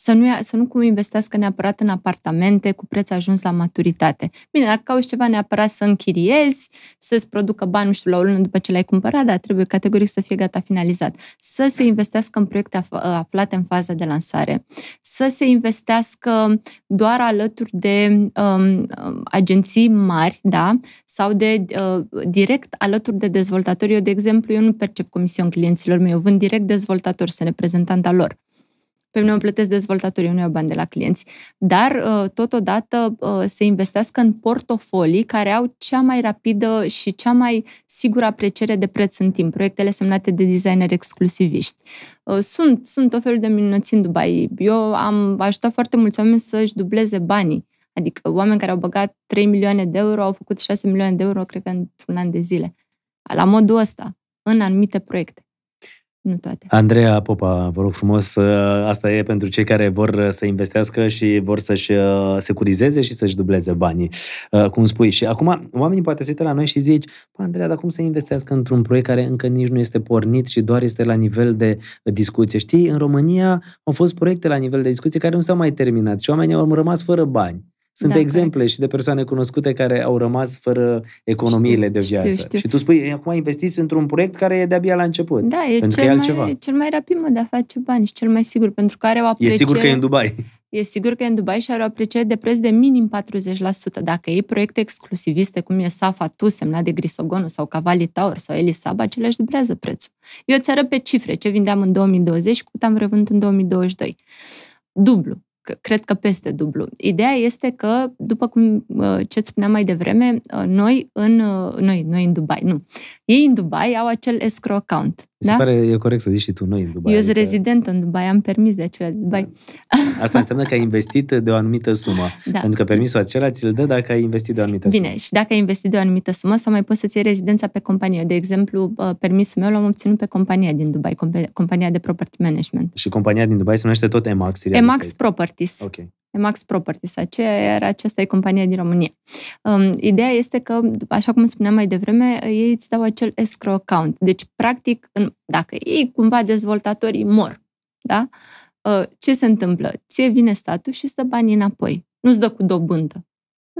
să nu, să nu cum investească neapărat în apartamente cu preț ajuns la maturitate. Bine, dacă cauți ceva neapărat să închiriezi, să-ți producă bani, nu știu, la o lună după ce l-ai cumpărat, dar trebuie categoric să fie gata finalizat. Să se investească în proiecte uh, aflate în faza de lansare, să se investească doar alături de um, um, agenții mari, da, sau de uh, direct alături de dezvoltatori. Eu, de exemplu, eu nu percep comision clienților mei, eu vând direct dezvoltatori, sunt reprezentanta lor pe mine mă plătesc dezvoltatorii, nu iau bani de la clienți, dar uh, totodată uh, se investească în portofolii care au cea mai rapidă și cea mai sigură apreciere de preț în timp, proiectele semnate de designeri exclusiviști. Uh, sunt, sunt tot felul de minunății în Dubai. Eu am ajutat foarte mulți oameni să-și dubleze banii. Adică oameni care au băgat 3 milioane de euro au făcut 6 milioane de euro, cred că, într-un an de zile. La modul ăsta, în anumite proiecte nu toate. Andreea Popa, vă rog frumos, ă, asta e pentru cei care vor să investească și vor să-și ă, securizeze și să-și dubleze banii, ă, cum spui. Și acum oamenii poate se uită la noi și zici, Andreea, dar cum să investească într-un proiect care încă nici nu este pornit și doar este la nivel de discuție? Știi, în România au fost proiecte la nivel de discuție care nu s-au mai terminat și oamenii au rămas fără bani. Sunt da, exemple care... și de persoane cunoscute care au rămas fără economiile știu, de viață. Știu, știu. Și tu spui, acum investiți într-un proiect care e de-abia la început. Da, e, cel, e altceva. mai, cel mai rapid mă de a face bani și cel mai sigur, pentru care o apreciere... E sigur că e în Dubai. E sigur că e în Dubai și are o apreciere de preț de minim 40%. Dacă ei proiecte exclusiviste, cum e Safa Tu, semnat de Grisogonu sau Cavalli Tower sau Elisaba, aceleași dublează prețul. Eu ți arăt pe cifre ce vindeam în 2020 și cât am revânt în 2022. Dublu cred că peste dublu. Ideea este că, după cum uh, ce spuneam mai devreme, uh, noi în, uh, noi, noi în Dubai, nu, ei în Dubai au acel escrow account. Da? se pare, e corect să zici și tu, noi în Dubai. Eu sunt adică- rezident în Dubai, am permis de acela de Dubai. Da. Asta înseamnă că ai investit de o anumită sumă. Da. Pentru că permisul acela ți-l dă dacă ai investit de o anumită Bine, sumă. Bine, și dacă ai investit de o anumită sumă, sau mai poți să-ți iei rezidența pe companie. De exemplu, permisul meu l-am obținut pe compania din Dubai, compania de property management. Și compania din Dubai se numește tot Emax? Emax Properties. Ok. Max Properties, aceea era, aceasta e compania din România. Um, ideea este că, așa cum spuneam mai devreme, ei îți dau acel escrow account. Deci, practic, în, dacă ei cumva dezvoltatorii mor, da? Uh, ce se întâmplă? Ție vine statul și îți dă banii înapoi. Nu-ți dă cu dobândă.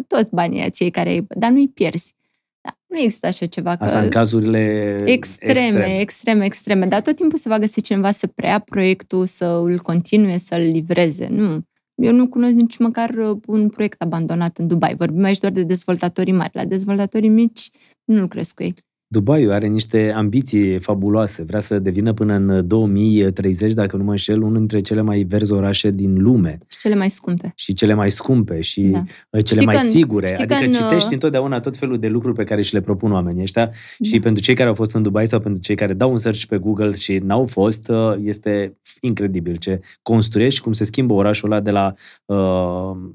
Tot banii aia care ai, dar nu-i pierzi. Da, nu există așa ceva. Asta că în cazurile extreme, extreme, extreme, extreme. Dar tot timpul se va găsi cineva să preia proiectul, să îl continue, să l livreze. Nu. Eu nu cunosc nici măcar uh, un proiect abandonat în Dubai. Vorbim aici doar de dezvoltatorii mari. La dezvoltatorii mici nu lucrez cu ei. Dubai are niște ambiții fabuloase. Vrea să devină până în 2030, dacă nu mă înșel, unul dintre cele mai verzi orașe din lume. Și cele mai scumpe. Și cele mai scumpe și da. Uh, cele știi mai că, sigure. Adică că uh, citești întotdeauna tot felul de lucruri pe care și le propun oamenii ăștia. Da. Și pentru cei care au fost în Dubai sau pentru cei care dau un search pe Google și n-au fost, uh, este incredibil ce construiești, cum se schimbă orașul ăla de la uh,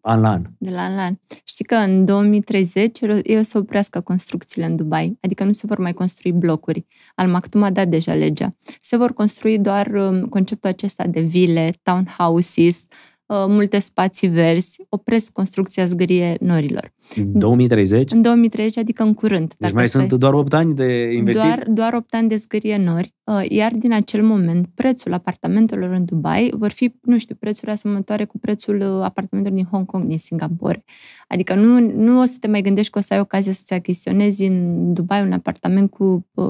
an la an. De la an la an. Știi că în 2030 eu o să oprească construcțiile în Dubai, adică nu se vor mai construi blocuri. Al Maktoum a dat deja legea. Se vor construi doar um, conceptul acesta de vile, townhouses, Uh, multe spații verzi, opresc construcția zgârie norilor. 2030? În 2030, adică în curând. Deci mai sunt doar 8 ani de investit? Doar, doar 8 ani de zgârie nori, uh, iar din acel moment prețul apartamentelor în Dubai vor fi, nu știu, prețuri asemănătoare cu prețul uh, apartamentelor din Hong Kong, din Singapore. Adică nu, nu o să te mai gândești că o să ai ocazia să-ți achiziționezi în Dubai un apartament cu 250-300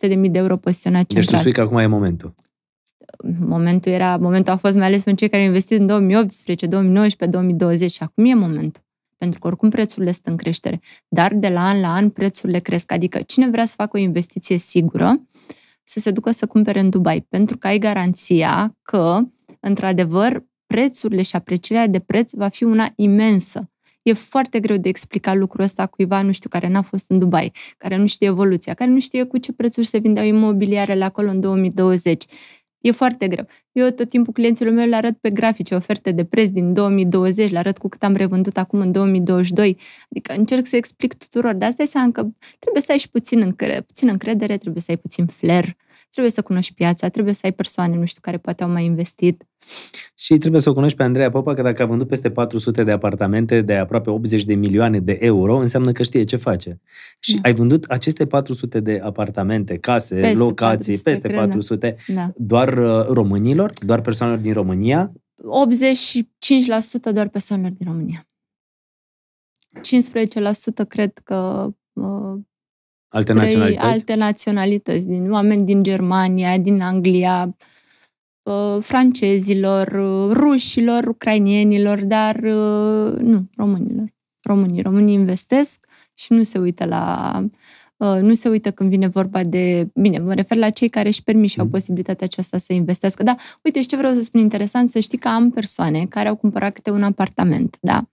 de mii de euro poziționat central. Deci tu spui că acum e momentul momentul era, momentul a fost mai ales pentru cei care au investit în 2018, 2019, 2020 și acum e momentul. Pentru că oricum prețurile sunt în creștere, dar de la an la an prețurile cresc. Adică cine vrea să facă o investiție sigură, să se ducă să cumpere în Dubai, pentru că ai garanția că, într-adevăr, prețurile și aprecierea de preț va fi una imensă. E foarte greu de explicat lucrul ăsta cuiva, nu știu, care n-a fost în Dubai, care nu știe evoluția, care nu știe cu ce prețuri se vindeau imobiliarele acolo în 2020. E foarte greu. Eu tot timpul clienților mei le arăt pe grafice oferte de preț din 2020, le arăt cu cât am revândut acum în 2022. Adică încerc să explic tuturor, dar asta e că trebuie să ai și puțin încredere, puțin încredere, trebuie să ai puțin flair, trebuie să cunoști piața, trebuie să ai persoane, nu știu, care poate au mai investit. Și trebuie să o cunoști pe Andreea Popa, că dacă a vândut peste 400 de apartamente de aproape 80 de milioane de euro, înseamnă că știe ce face. Și da. ai vândut aceste 400 de apartamente, case, peste locații, 400, peste 400, da. da. doar uh, românilor, doar persoanelor din România? 85% doar persoanelor din România. 15% cred că uh, alte naționalități? alte naționalități, din oameni din Germania, din Anglia, uh, francezilor, uh, rușilor, ucrainienilor, dar uh, nu, românilor. Românii. Românii investesc și nu se uită la nu se uită când vine vorba de... Bine, mă refer la cei care își permit și au mm. posibilitatea aceasta să investească. Da, uite, și ce vreau să spun interesant, să știi că am persoane care au cumpărat câte un apartament, da?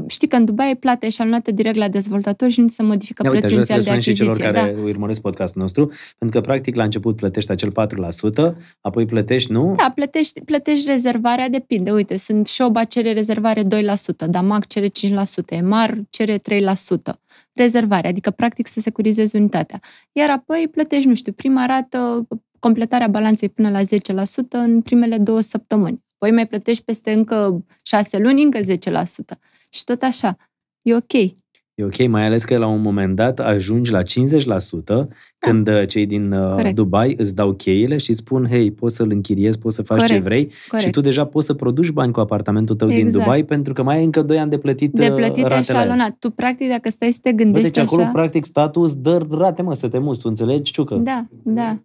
Uh, știi că în Dubai plata și anulată direct la dezvoltator și nu se modifică prețul inițial de achiziție. Și celor da. care urmăresc podcastul nostru, pentru că practic la început plătești acel 4%, apoi plătești, nu? Da, plătești, plătești rezervarea, depinde. Uite, sunt Șoba cere rezervare 2%, Damac cere 5%, Emar cere 3%. Rezervare, adică practic să securizezi unitatea. Iar apoi plătești, nu știu, prima rată, completarea balanței până la 10% în primele două săptămâni. Apoi mai plătești peste încă 6 luni, încă 10% și tot așa. E ok. E ok, mai ales că la un moment dat ajungi la 50% da. când uh, cei din uh, Corect. Dubai îți dau cheile și spun, hei, poți să-l închiriezi, poți să faci Corect. ce vrei Corect. și tu deja poți să produci bani cu apartamentul tău exact. din Dubai pentru că mai ai încă 2 ani de plătit De uh, plătit așa lunat. Tu, practic, dacă stai să te gândești Bă, deci, acolo, așa... acolo, practic, statul îți dă rate, mă, să te muți, tu înțelegi, ciucă. Da, da.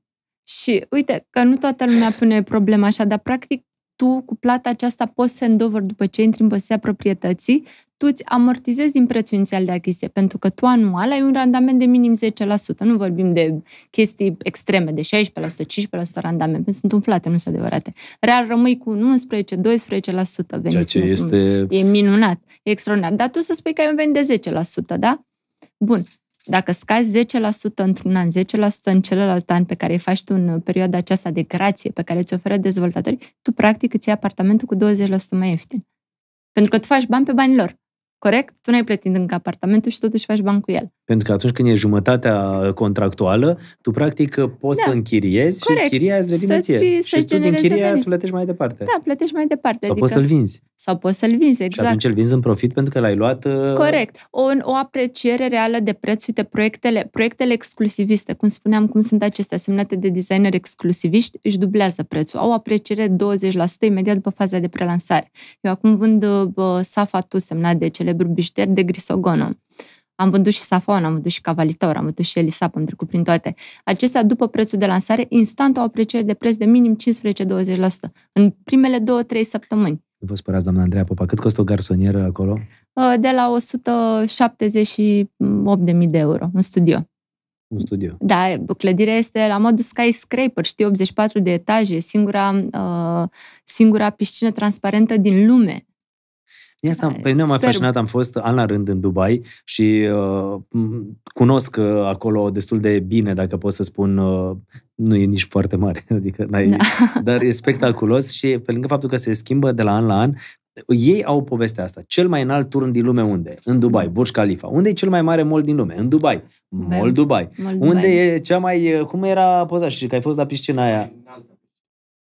Și uite că nu toată lumea pune problema așa, dar practic tu, cu plata aceasta post-handover, după ce intri în posesia proprietății, tu îți amortizezi din prețul inițial de achiziție, pentru că tu anual ai un randament de minim 10%. Nu vorbim de chestii extreme, de 16%, 15% randament, pentru sunt umflate, nu sunt adevărate. Real rămâi cu 11, 12% venit. Ceea ce este... E minunat, e extraordinar. Dar tu să spui că ai un venit de 10%, da? Bun. Dacă scazi 10% într-un an, 10% în celălalt an pe care îi faci tu în uh, perioada aceasta de grație pe care ți oferă dezvoltatorii, tu practic îți iei apartamentul cu 20% mai ieftin. Pentru că tu faci bani pe banii lor corect, tu n-ai plătit încă apartamentul și totuși faci bani cu el. Pentru că atunci când e jumătatea contractuală, tu practic poți da. să închiriezi corect. și chiria îți revine ție. să și tu din chiria îți plătești mai departe. Da, plătești mai departe. Sau adică... poți să-l vinzi. Sau poți să-l vinzi, exact. Și atunci îl vinzi în profit pentru că l-ai luat... Uh... Corect. O, o apreciere reală de preț. Uite, proiectele, proiectele exclusiviste, cum spuneam, cum sunt acestea semnate de designer exclusiviști, își dublează prețul. Au o apreciere 20% imediat după faza de prelansare. Eu acum vând uh, safatul semnat de cel celebru bișter de Grisogono. Am vândut și Safon, am vândut și Cavalitor, am vândut și Elisap, am trecut prin toate. Acestea, după prețul de lansare, instant au apreciere de preț de minim 15-20% în primele 2-3 săptămâni. Vă spărați, doamna Andreea Popa, cât costă o garsonieră acolo? Uh, de la 178.000 de euro, un studio. Un studio. Da, clădirea este la modul skyscraper, știi, 84 de etaje, singura, uh, singura piscină transparentă din lume. Asta, da, pe mine m-a fascinat, am fost an la rând în Dubai și uh, cunosc uh, acolo destul de bine, dacă pot să spun, uh, nu e nici foarte mare, adică n-ai, da. dar e spectaculos și pe lângă faptul că se schimbă de la an la an, ei au povestea asta. Cel mai înalt turn din lume unde? În Dubai, mm. Burj Khalifa. Unde e cel mai mare mall din lume? În Dubai. Mall Dubai. Dubai. Unde e cea mai... Uh, cum era poza? Și că ai fost la piscina aia.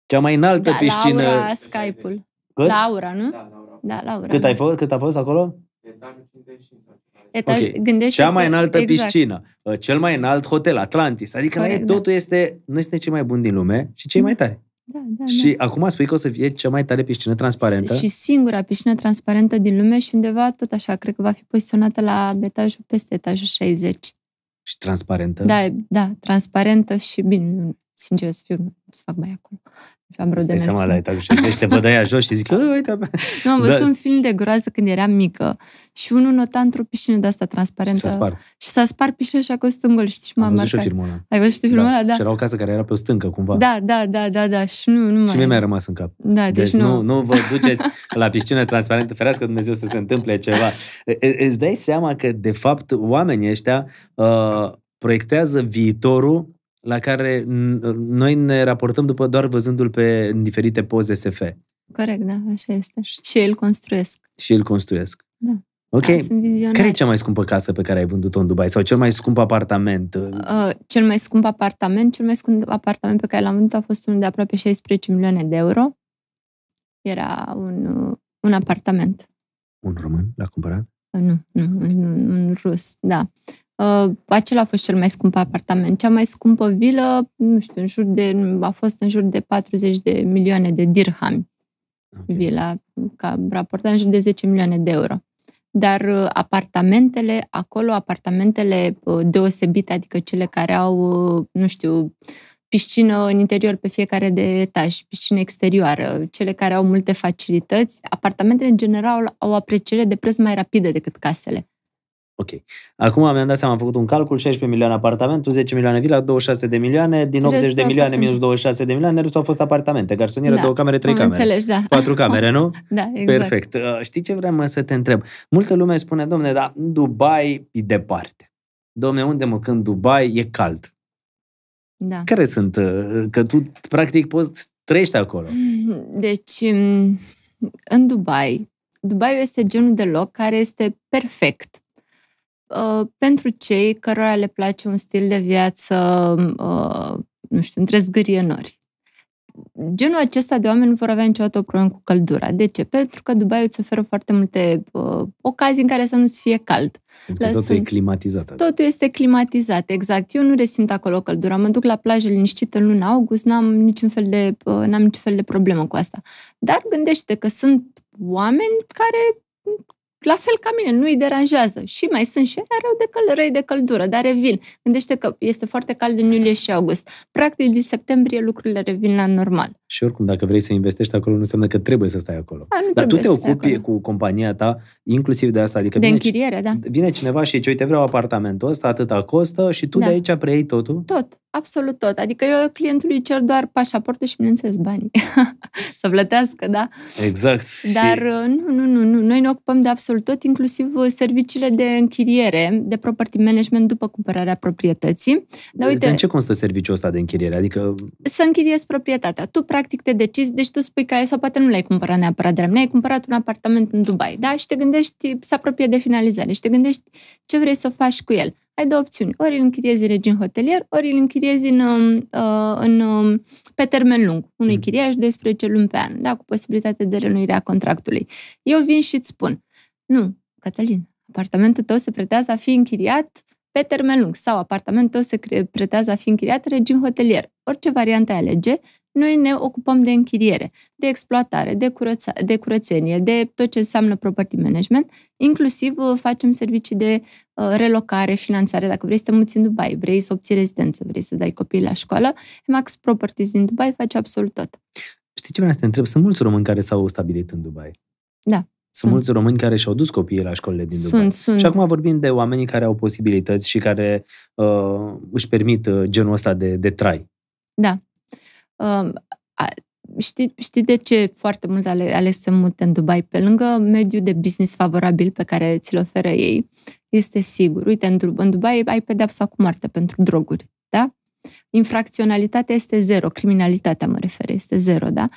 Cea mai înaltă da, piscină. Laura Skype-ul. Că? Laura, nu? Da, da. Da, la Cât, ai fost, cât a fost acolo? Etajul 55. Etaj, okay. gândește Cea mai înaltă exact. piscină, uh, cel mai înalt hotel, Atlantis. Adică Corect, la ei da. este, nu este cei mai buni din lume și cei mai da. tari. Da, da, și da. acum spui că o să fie cea mai tare piscină transparentă. Și singura piscină transparentă din lume și undeva tot așa, cred că va fi poziționată la etajul peste etajul 60. Și transparentă? Da, da, transparentă și bine, sincer să fiu, să fac mai acolo. Am seama la etajul 60, te văd aia jos și zic, uite... Nu, am da. văzut da. un film de groază când eram mică și unul nota într-o piscină de asta transparentă. Și s-a spart. Și s-a spart piscina și a căzut gol, știi? Și m-am am văzut și o filmul ăla. Ai văzut și da. filmul da. ăla, da. Și era o casă care era pe o stâncă, cumva. Da, da, da, da, da. Și nu, nu mai... Și mie mi-a rămas în cap. Da, deci, deci nu. nu. nu vă duceți la piscină transparentă, ferească Dumnezeu să se întâmple ceva. Îți dai seama că, de fapt, oamenii ăștia uh, proiectează viitorul la care noi ne raportăm după doar văzându-l pe diferite poze SF. Corect, da, așa este. Și el construiesc. Și el construiesc. Da. Ok. Da, care e cea mai scumpă casă pe care ai vândut-o în Dubai? Sau cel mai scump apartament? Uh, uh cel mai scump apartament? Cel mai scump apartament pe care l-am vândut a fost unul de aproape 16 milioane de euro. Era un, uh, un apartament. Un român l-a cumpărat? Uh, nu, nu, un, un rus, da. Uh, acela a fost cel mai scump apartament. Cea mai scumpă vilă, nu știu, în jur de, a fost în jur de 40 de milioane de dirhami. Okay. Vila, ca raportat, în jur de 10 milioane de euro. Dar uh, apartamentele, acolo, apartamentele uh, deosebite, adică cele care au, uh, nu știu, piscină în interior pe fiecare de etaj, piscină exterioară, cele care au multe facilități, apartamentele în general au apreciere de preț mai rapidă decât casele. Ok. Acum mi-am dat seama, am făcut un calcul, 16 milioane apartamentul, 10 milioane vila, 26 de milioane, din 80 Restul de milioane minus 26 de milioane, restul au fost apartamente, garsoniere, da. două camere, trei am camere. Înțeles, da. Patru camere, nu? Da, exact. Perfect. Uh, știi ce vreau să te întreb? Multă lume spune, domne, dar Dubai e departe. Domne, unde mă, când Dubai e cald? Da. Care sunt? Uh, că tu, practic, poți trăiești acolo. Deci, mm, în Dubai, Dubai este genul de loc care este perfect Uh, pentru cei cărora le place un stil de viață, uh, nu știu, între zgârienori. Genul acesta de oameni nu vor avea niciodată o problemă cu căldura. De ce? Pentru că Dubai îți oferă foarte multe uh, ocazii în care să nu-ți fie cald. Pentru Lăsând... totul e climatizat. Totul este climatizat, exact. Eu nu resimt acolo căldura. Mă duc la plajă liniștită în luna august, n-am niciun fel de, uh, n-am niciun fel de problemă cu asta. Dar gândește că sunt oameni care la fel ca mine, nu îi deranjează. Și mai sunt și rău de căl, răi de căldură, dar revin. Gândește că este foarte cald în iulie și august. Practic, din septembrie lucrurile revin la normal. Și oricum, dacă vrei să investești acolo, nu înseamnă că trebuie să stai acolo. A, dar tu te ocupi acolo. cu compania ta, inclusiv de asta. Adică de vine, închiriere, da. Vine cineva și zice, uite, vreau apartamentul ăsta, atâta costă și tu da. de aici preiei totul? Tot absolut tot. Adică eu clientului cer doar pașaportul și, bineînțeles, banii. să plătească, da? Exact. Dar și... Uh, nu, nu, nu, nu. Noi ne ocupăm de absolut tot, inclusiv uh, serviciile de închiriere, de property management după cumpărarea proprietății. Dar uite... De în ce constă serviciul ăsta de închiriere? Adică... Să închiriezi proprietatea. Tu, practic, te decizi, deci tu spui că ai sau poate nu l-ai cumpărat neapărat de la mine, ai cumpărat un apartament în Dubai, da? Și te gândești, se apropie de finalizare și te gândești ce vrei să faci cu el ai două opțiuni. Ori îl închiriezi în regim hotelier, ori îl închiriezi în, um, uh, în, în, um, pe termen lung, unui chiriaș 12 luni pe an, da, cu posibilitatea de renuire a contractului. Eu vin și îți spun, nu, Cătălin, apartamentul tău se pretează a fi închiriat pe termen lung sau apartamentul tău se pretează a fi închiriat în regim hotelier. Orice variantă ai alege, noi ne ocupăm de închiriere, de exploatare, de, curăța- de curățenie, de tot ce înseamnă property management, inclusiv uh, facem servicii de uh, relocare, finanțare. Dacă vrei să te muți în Dubai, vrei să obții rezidență, vrei să dai copii la școală, Max Properties din Dubai face absolut tot. Știi ce vreau să te întreb? Sunt mulți români care s-au stabilit în Dubai. Da. Sunt, sunt mulți români care și-au dus copiii la școlile din Dubai. Sunt, sunt. Și acum vorbim de oamenii care au posibilități și care uh, își permit uh, genul ăsta de, de trai. Da. Știi, știi de ce foarte mult ale, ales să mute în Dubai? Pe lângă mediul de business favorabil pe care ți-l oferă ei, este sigur. Uite, în, în Dubai ai pedepsa cu moarte pentru droguri, da? Infracționalitatea este zero, criminalitatea mă refer, este zero, da?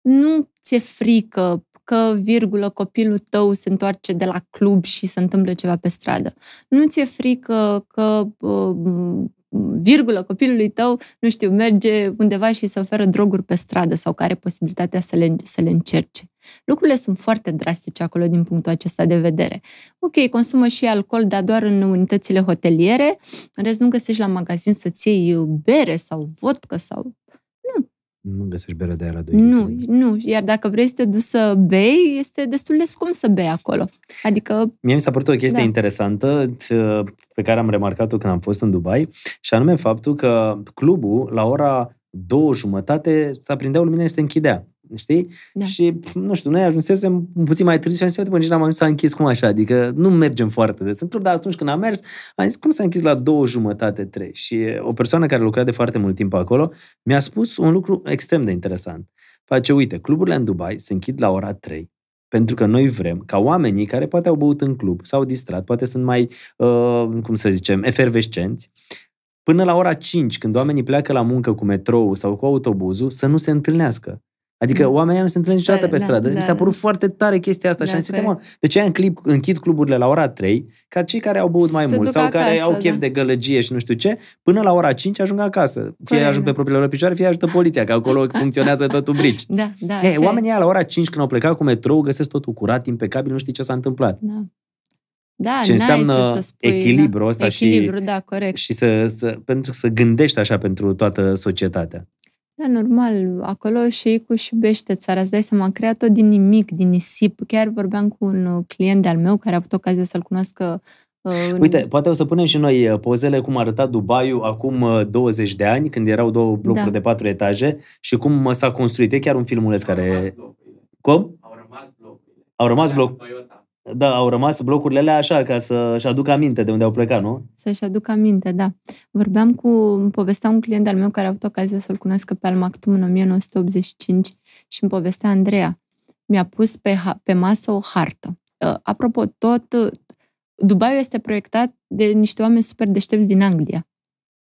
Nu ți-e frică că, virgulă, copilul tău se întoarce de la club și se întâmplă ceva pe stradă. Nu ți-e frică că uh, virgulă, copilului tău, nu știu, merge undeva și se oferă droguri pe stradă sau care are posibilitatea să le, să le încerce. Lucrurile sunt foarte drastice acolo din punctul acesta de vedere. Ok, consumă și alcool, dar doar în unitățile hoteliere, în rest nu găsești la magazin să-ți iei bere sau vodcă sau nu găsești bere de aia la 2 Nu, litri. nu. Iar dacă vrei să te duci să bei, este destul de scump să bei acolo. Adică... Mie mi s-a părut o chestie da. interesantă uh, pe care am remarcat-o când am fost în Dubai și anume faptul că clubul la ora două jumătate s-a prindeau lumina și se închidea. Știi? Da. Și, nu știu, noi ajunsesem puțin mai târziu și am zis, bă, nici n-am ajuns, să închis cum așa, adică nu mergem foarte des. Dar atunci când am mers, am zis, cum s-a închis la două jumătate, trei? Și o persoană care lucra de foarte mult timp acolo mi-a spus un lucru extrem de interesant. Face, uite, cluburile în Dubai se închid la ora 3, pentru că noi vrem ca oamenii care poate au băut în club, s-au distrat, poate sunt mai, uh, cum să zicem, efervescenți, până la ora 5, când oamenii pleacă la muncă cu metrou sau cu autobuzul, să nu se întâlnească. Adică mm. oamenii nu se întâlnesc niciodată pe da, stradă. Da, Mi s-a da. părut da. foarte tare chestia asta da, și am zis, uite mă, de ce în clip, închid cluburile la ora 3, ca cei care au băut mai se mult sau acasă, care au chef da. de gălăgie și nu știu ce, până la ora 5 ajung acasă. Fie ajung pe da. propriile lor picioare, fie ajută poliția, că acolo funcționează totul brici. Da, da, hey, oamenii aia la ora 5 când au plecat cu metrou, găsesc totul curat, impecabil, nu știi ce s-a întâmplat. Da. Da, ce înseamnă ce spui, echilibru da. ăsta echilibru, și, da, corect. și să, să, pentru să gândești așa pentru toată societatea. Da, normal, acolo și cu și bește țara, îți dai seama, creat-o din nimic, din nisip. Chiar vorbeam cu un uh, client de-al meu care a avut ocazia să-l cunoască uh, în... Uite, poate o să punem și noi uh, pozele cum arăta Dubaiul acum 20 de ani, când erau două blocuri da. de patru etaje și cum s-a construit. E chiar un filmuleț care... Cum? Au rămas blocurile. Au rămas blocurile da, au rămas blocurile alea așa, ca să-și aducă aminte de unde au plecat, nu? Să-și aducă aminte, da. Vorbeam cu, povestea un client al meu care a avut ocazia să-l cunoască pe al Mactum în 1985 și îmi povestea Andreea. Mi-a pus pe, pe masă o hartă. Uh, apropo, tot, uh, Dubai este proiectat de niște oameni super deștepți din Anglia.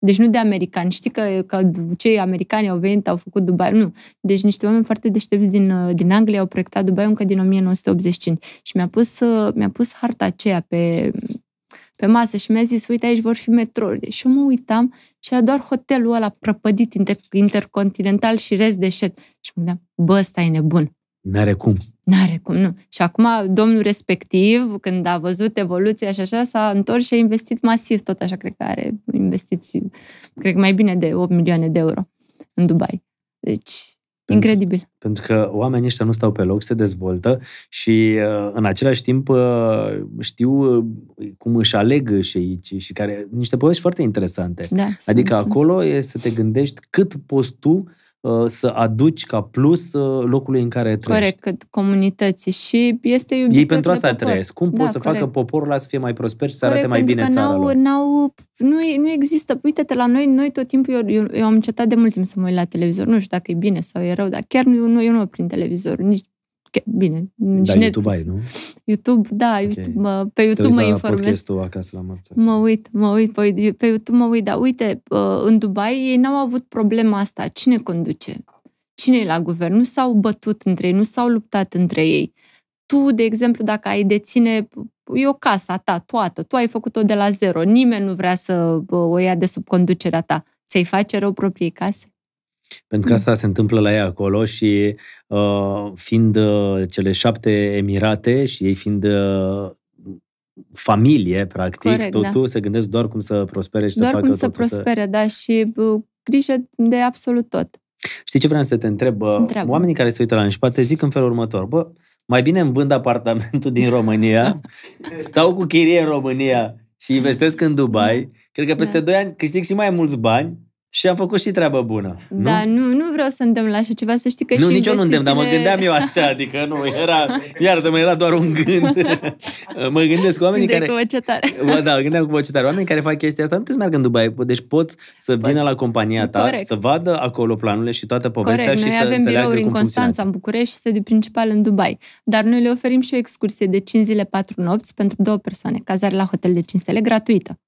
Deci nu de americani. Știi că, că cei americani au venit, au făcut Dubai. Nu. Deci niște oameni foarte deștepți din, din Anglia au proiectat Dubai încă din 1985. Și mi-a pus, mi-a pus harta aceea pe, pe masă și mi-a zis, uite, aici vor fi metrouri. Și deci eu mă uitam și era doar hotelul ăla prăpădit inter- intercontinental și rest șet. Și mă gândeam, bă, ăsta e nebun. N-are cum. N-are cum, nu. Și acum domnul respectiv, când a văzut evoluția și așa, s-a întors și a investit masiv, tot așa, cred că are investiții, cred că mai bine de 8 milioane de euro în Dubai. Deci, pentru, incredibil. Pentru că oamenii ăștia nu stau pe loc, se dezvoltă și uh, în același timp uh, știu uh, cum își aleg și aici și care niște povești foarte interesante. Da, adică sunt, acolo sunt. e să te gândești cât poți tu Uh, să aduci ca plus uh, locului în care trăiești. Corect, că comunității și este iubitor Ei pentru asta trăiesc. Cum da, pot să corect. facă poporul ăla să fie mai prosper și să corect, arate mai bine țara n-au, lor? N-au, nu, nu există. Uite-te la noi, noi tot timpul, eu, eu, eu am încetat de mult timp să mă uit la televizor. Nu știu dacă e bine sau e rău, dar chiar nu, nu eu nu prind televizor. Nici Bine, da, YouTube ai, nu? YouTube, da, okay. YouTube, mă, pe YouTube mă informez. Te acasă la Marța. Mă uit, mă uit, pe, pe YouTube mă uit, dar uite, uh, în Dubai ei n-au avut problema asta. Cine conduce? Cine e la guvern? Nu s-au bătut între ei, nu s-au luptat între ei. Tu, de exemplu, dacă ai deține e o casă ta, toată, tu ai făcut-o de la zero, nimeni nu vrea să uh, o ia de sub conducerea ta. Ți-ai face rău propriei case? Pentru că mm. asta se întâmplă la ea acolo și uh, fiind uh, cele șapte emirate și ei fiind uh, familie, practic, Corect, da. totul, da. se gândesc doar cum să prospere și doar să facă cum să prospere, să... da, și grijă de absolut tot. Știi ce vreau să te întreb? Întreabă. Oamenii care se uită la în spate zic în felul următor, bă, mai bine îmi vând apartamentul din România, stau cu chirie în România și investesc în Dubai, cred că da. peste da. 2 ani câștig și mai mulți bani și am făcut și treabă bună. Nu? Da, nu, nu vreau să îndemn la așa ceva, să știi că nu, și Nu, nici eu nu îndemn, dar mă gândeam eu așa, adică nu, era, iar mă era doar un gând. mă gândesc oamenii care... cu bocetare. Bă, da, gândeam cu bocetare. Oamenii care fac chestia asta nu trebuie să meargă în Dubai, deci pot să pot. vină la compania ta, Corect. să vadă acolo planurile și toată povestea Corect. și noi să avem birouri în Constanța, în București și sediu principal în Dubai. Dar noi le oferim și o excursie de 5 zile, 4 nopți pentru două persoane, cazare la hotel de 5 stele gratuită.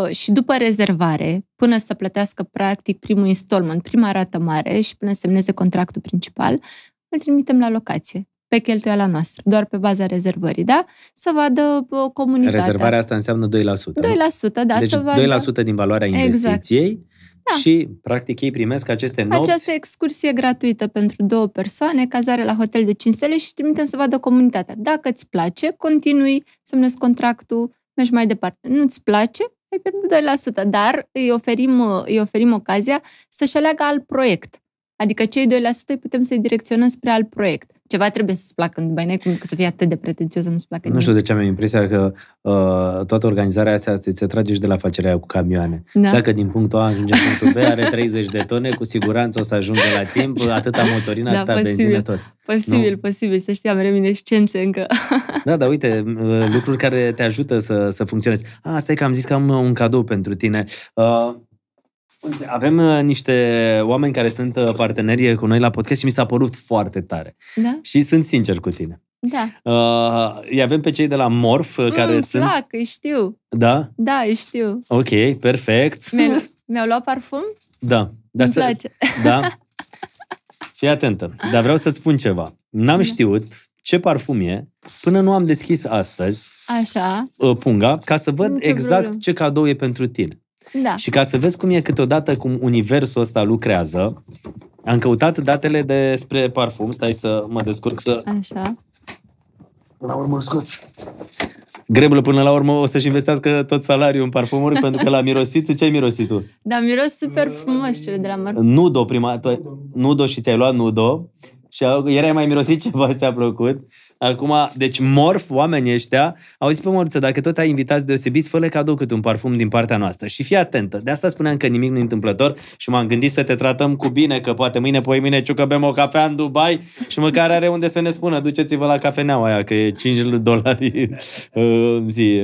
Uh, și după rezervare, până să plătească practic primul installment, prima rată mare și până semneze contractul principal, îl trimitem la locație pe cheltuiala noastră, doar pe baza rezervării, da? Să vadă uh, comunitatea. Rezervarea asta înseamnă 2%. 2%, nu? da. Deci să vadă... 2% din valoarea exact. investiției exact. Da. Și, practic, ei primesc aceste nopți. Această excursie gratuită pentru două persoane, cazare la hotel de 5 stele și trimitem să vadă comunitatea. Dacă îți place, continui, semnezi contractul, mergi mai departe. Nu ți place, ai pierdut 2%, dar îi oferim, îi oferim ocazia să-și aleagă alt proiect. Adică cei 2% putem să-i direcționăm spre alt proiect. Ceva trebuie să-ți placă în Dubai, cum să fii atât de pretențios să nu-ți placă Nu știu de ce am impresia că uh, toată organizarea asta te trage și de la facerea cu camioane. Da. Dacă din punctul A ajunge în punctul B, are 30 de tone, cu siguranță o să ajungă la timp, da. atâta motorină, da, atâta posibil. benzină, tot. Posibil, nu? posibil, să știam reminescențe încă. da, dar uite, lucruri care te ajută să, să funcționezi. A, e că am zis că am un cadou pentru tine. Uh, avem uh, niște oameni care sunt uh, partenerie cu noi la podcast și mi s-a părut foarte tare. Da? Și sunt sincer cu tine. Da. Uh, îi avem pe cei de la Morf uh, mm, care îmi sunt... Da, îi știu. Da? Da, îi știu. Ok, perfect. Mi-au, mi luat parfum? Da. De asta... Îmi place. Da? Fii atentă. Dar vreau să-ți spun ceva. N-am da. știut ce parfum e până nu am deschis astăzi Așa. Uh, punga ca să văd ce exact vreun. ce cadou e pentru tine. Da. Și ca să vezi cum e câteodată cum universul ăsta lucrează, am căutat datele despre parfum. Stai să mă descurc să... Așa. Până la urmă scoț. Grebul până la urmă o să-și investească tot salariul în parfumuri pentru că l-a mirosit. Ce ai mirosit tu? Da, miros super frumos cele de la marcă. Nudo prima. Nudo și ți-ai luat Nudo și erai mai mirosit ceva, ți-a plăcut. Acum, deci morf oamenii ăștia au zis pe morță, dacă tot ai invitați deosebiți, fă-le cadou cât un parfum din partea noastră. Și fii atentă. De asta spuneam că nimic nu e întâmplător și m-am gândit să te tratăm cu bine, că poate mâine, poi mâine, ciucă bem o cafea în Dubai și măcar are unde să ne spună, duceți-vă la cafeneaua aia, că e 5 dolari uh, zi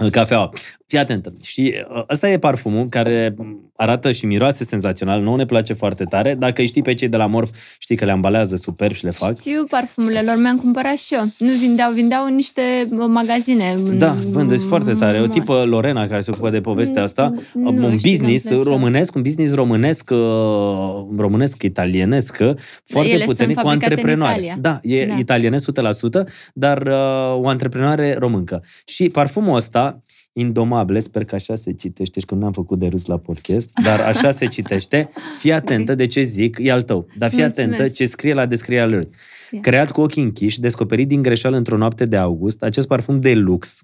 uh, cafeaua. Fii atentă. Și ă, ăsta e parfumul care arată și miroase senzațional. Nu ne place foarte tare. Dacă știi pe cei de la Morf, știi că le ambalează superb și le fac. Știu parfumurile lor, mi-am cumpărat și eu. Nu vindeau, vindeau în niște ă, magazine. Da, vândeți foarte tare. O tipă Lorena care se ocupă de povestea asta. Um, un business românesc, un business românesc, ă, românesc italienesc, foarte puternic, cu antreprenoare. Da, e da. italienesc 100%, dar o antreprenoare româncă. Și parfumul ăsta Indomable, sper că așa se citește și că nu am făcut de râs la podcast, dar așa se citește. Fii atentă de ce zic, e al tău, dar fii Mulțumesc. atentă ce scrie la descrierea lui. Yeah. Creat cu ochii închiși, descoperit din greșeală într-o noapte de august, acest parfum de lux,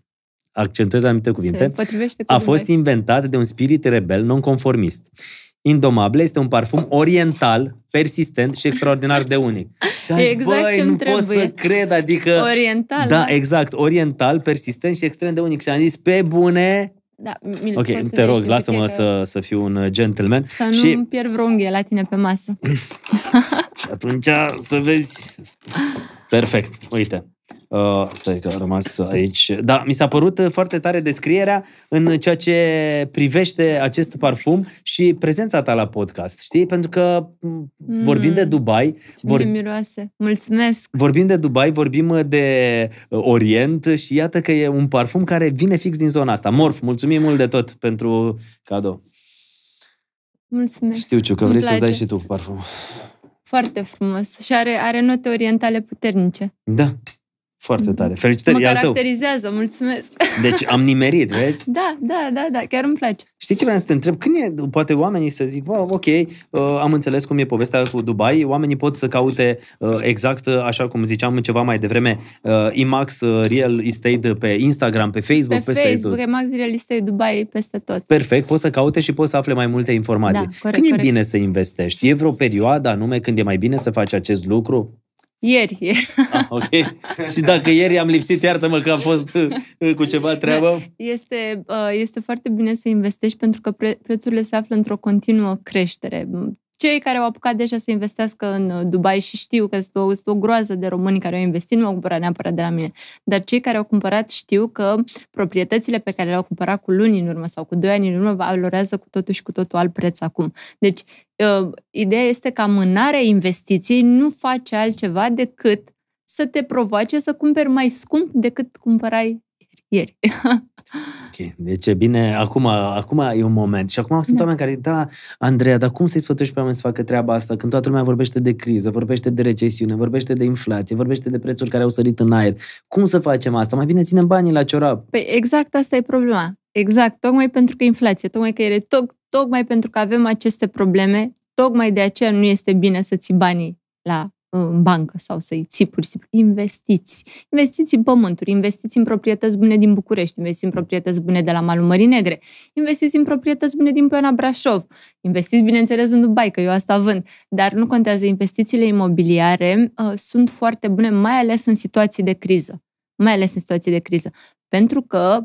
accentuez anumite cuvinte, cu a fost inventat de un spirit rebel nonconformist. Indomable este un parfum oriental, persistent și extraordinar de unic. Și aș, exact băi, nu trebuie. pot să cred, adică... Oriental. Da, exact, oriental, persistent și extrem de unic. Și am zis, pe bune... Da, mi ok, te rog, lasă-mă să, să fiu un gentleman. Să nu și... pierd vreo unghie la tine pe masă. și atunci să vezi... Perfect, uite. Uh, stai că a rămas aici. Da, mi s-a părut uh, foarte tare descrierea în ceea ce privește acest parfum și prezența ta la podcast, știi? Pentru că mm. vorbim de mm. Dubai. Ce vor... miroase. Mulțumesc! Vorbim de Dubai, vorbim uh, de uh, Orient și iată că e un parfum care vine fix din zona asta. Morf, mulțumim mult de tot pentru cadou. Mulțumesc! Știu, Ciu, că vrei să-ți dai și tu parfum. Foarte frumos și are, are note orientale puternice. Da. Foarte tare. Felicitări, Mă caracterizează, tău. mulțumesc. Deci am nimerit, vezi? Da, da, da, da, chiar îmi place. Știi ce vreau să te întreb? Când e, poate oamenii să zic, wow, ok, uh, am înțeles cum e povestea cu Dubai, oamenii pot să caute uh, exact, uh, așa cum ziceam ceva mai devreme, uh, IMAX uh, Real Estate pe Instagram, pe Facebook, pe peste Facebook, tot. IMAX Real Estate Dubai, peste tot. Perfect, poți să caute și poți să afle mai multe informații. Da, corect, când corect. e bine să investești? E vreo perioadă anume când e mai bine să faci acest lucru? Ieri. A, ah, ok. și dacă ieri am lipsit, iartă-mă că am fost uh, cu ceva da, treabă. Este, uh, este foarte bine să investești pentru că pre- prețurile se află într-o continuă creștere. Cei care au apucat deja să investească în uh, Dubai și știu că este o, este o groază de români care au investit, nu au cumpărat neapărat de la mine, dar cei care au cumpărat știu că proprietățile pe care le-au cumpărat cu luni în urmă sau cu doi ani în urmă valorează cu totul și cu totul alt preț acum. Deci Ă, ideea este că amânarea investiției nu face altceva decât să te provoace să cumperi mai scump decât cumpărai ieri. Ok, deci e bine, acum, acum e un moment. Și acum sunt da. oameni care, da, Andreea, dar cum să-i sfătuiești pe oameni să facă treaba asta când toată lumea vorbește de criză, vorbește de recesiune, vorbește de inflație, vorbește de prețuri care au sărit în aer. Cum să facem asta? Mai bine ținem banii la ciorap. Păi exact asta e problema. Exact, tocmai pentru că inflație, tocmai că e toc, tocmai pentru că avem aceste probleme, tocmai de aceea nu este bine să ții banii la în bancă sau să-i ții pur și simplu. Investiți. Investiți în pământuri, investiți în proprietăți bune din București, investiți în proprietăți bune de la Malul Mării Negre, investiți în proprietăți bune din Piona Brașov, investiți, bineînțeles, în Dubai, că eu asta vând, dar nu contează, investițiile imobiliare uh, sunt foarte bune, mai ales în situații de criză mai ales în situații de criză. Pentru că,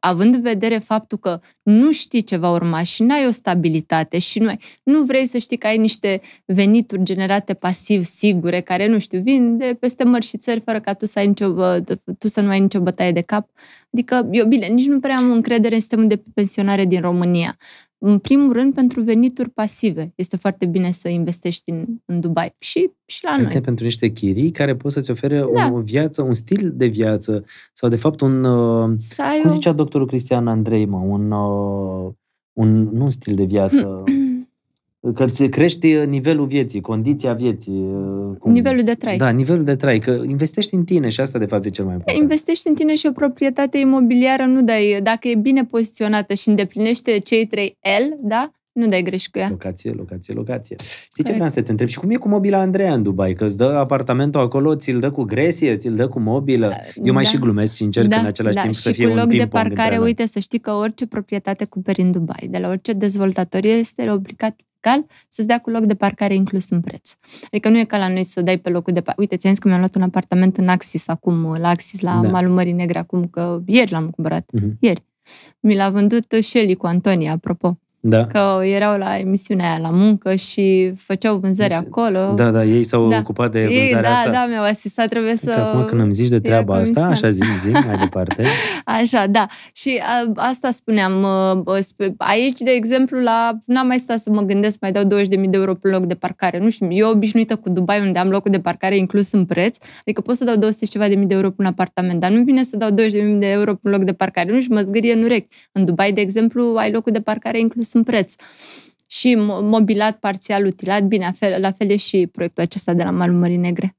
având în vedere faptul că nu știi ce va urma și nu ai o stabilitate și nu, ai, nu vrei să știi că ai niște venituri generate pasiv, sigure, care, nu știu, vin de peste mări și țări fără ca tu să, ai nicio, tu să nu ai nicio bătaie de cap. Adică, eu bine, nici nu prea am încredere în sistemul de pensionare din România. În primul rând, pentru venituri pasive. Este foarte bine să investești în, în Dubai și, și la Cred noi. pentru niște chirii care pot să-ți ofere da. o viață, un stil de viață sau, de fapt, un... Uh, să cum zicea o... doctorul Cristian Andrei, mă, un, uh, un, nu un stil de viață, că îți crești uh, nivelul vieții, condiția vieții. Uh, cum... Nivelul de trai. Da, nivelul de trai, că investești în tine și asta de fapt e cel mai important. Investești în tine și o proprietate imobiliară nu dai, dacă e bine poziționată și îndeplinește cei trei L, da? Nu dai greș cu ea. Locație, locație, locație. Știi Corect. ce vreau să te întreb? Și cum e cu mobila Andreea în Dubai? Că îți dă apartamentul acolo, ți-l dă cu gresie, ți-l dă cu mobilă. Da, Eu mai da. și glumesc și încerc da, în același da. timp și să fie un loc de parcare, uite, să știi că orice proprietate cumperi în Dubai, de la orice dezvoltator, este obligat cal, să-ți dea cu loc de parcare inclus în preț. Adică nu e ca la noi să dai pe locul de parcare. Uite, ți-am zis că mi-am luat un apartament în Axis acum, la Axis, la da. Malul Mării Negre acum, că ieri l-am cumpărat. Uh-huh. Ieri. Mi l-a vândut Shelly cu Antonia, apropo da. că erau la emisiunea aia la muncă și făceau vânzări deci, acolo. Da, da, ei s-au da. ocupat de ei, da, asta. Da, da, mi-au asistat, trebuie să... Că acum când îmi zici de treaba asta, așa zi, zi, mai departe. Așa, da. Și a, asta spuneam. Aici, de exemplu, la... N-am mai stat să mă gândesc, mai dau 20.000 de euro pe loc de parcare. Nu știu, eu obișnuită cu Dubai, unde am locul de parcare inclus în preț, adică pot să dau 200 ceva de mii de euro pe un apartament, dar nu vine să dau 20.000 de euro pe un loc de parcare. Nu știu, mă zgârie în urechi. În Dubai, de exemplu, ai locul de parcare inclus redus în preț. Și mobilat, parțial, utilat, bine, la fel, la fel e și proiectul acesta de la Mării Negre.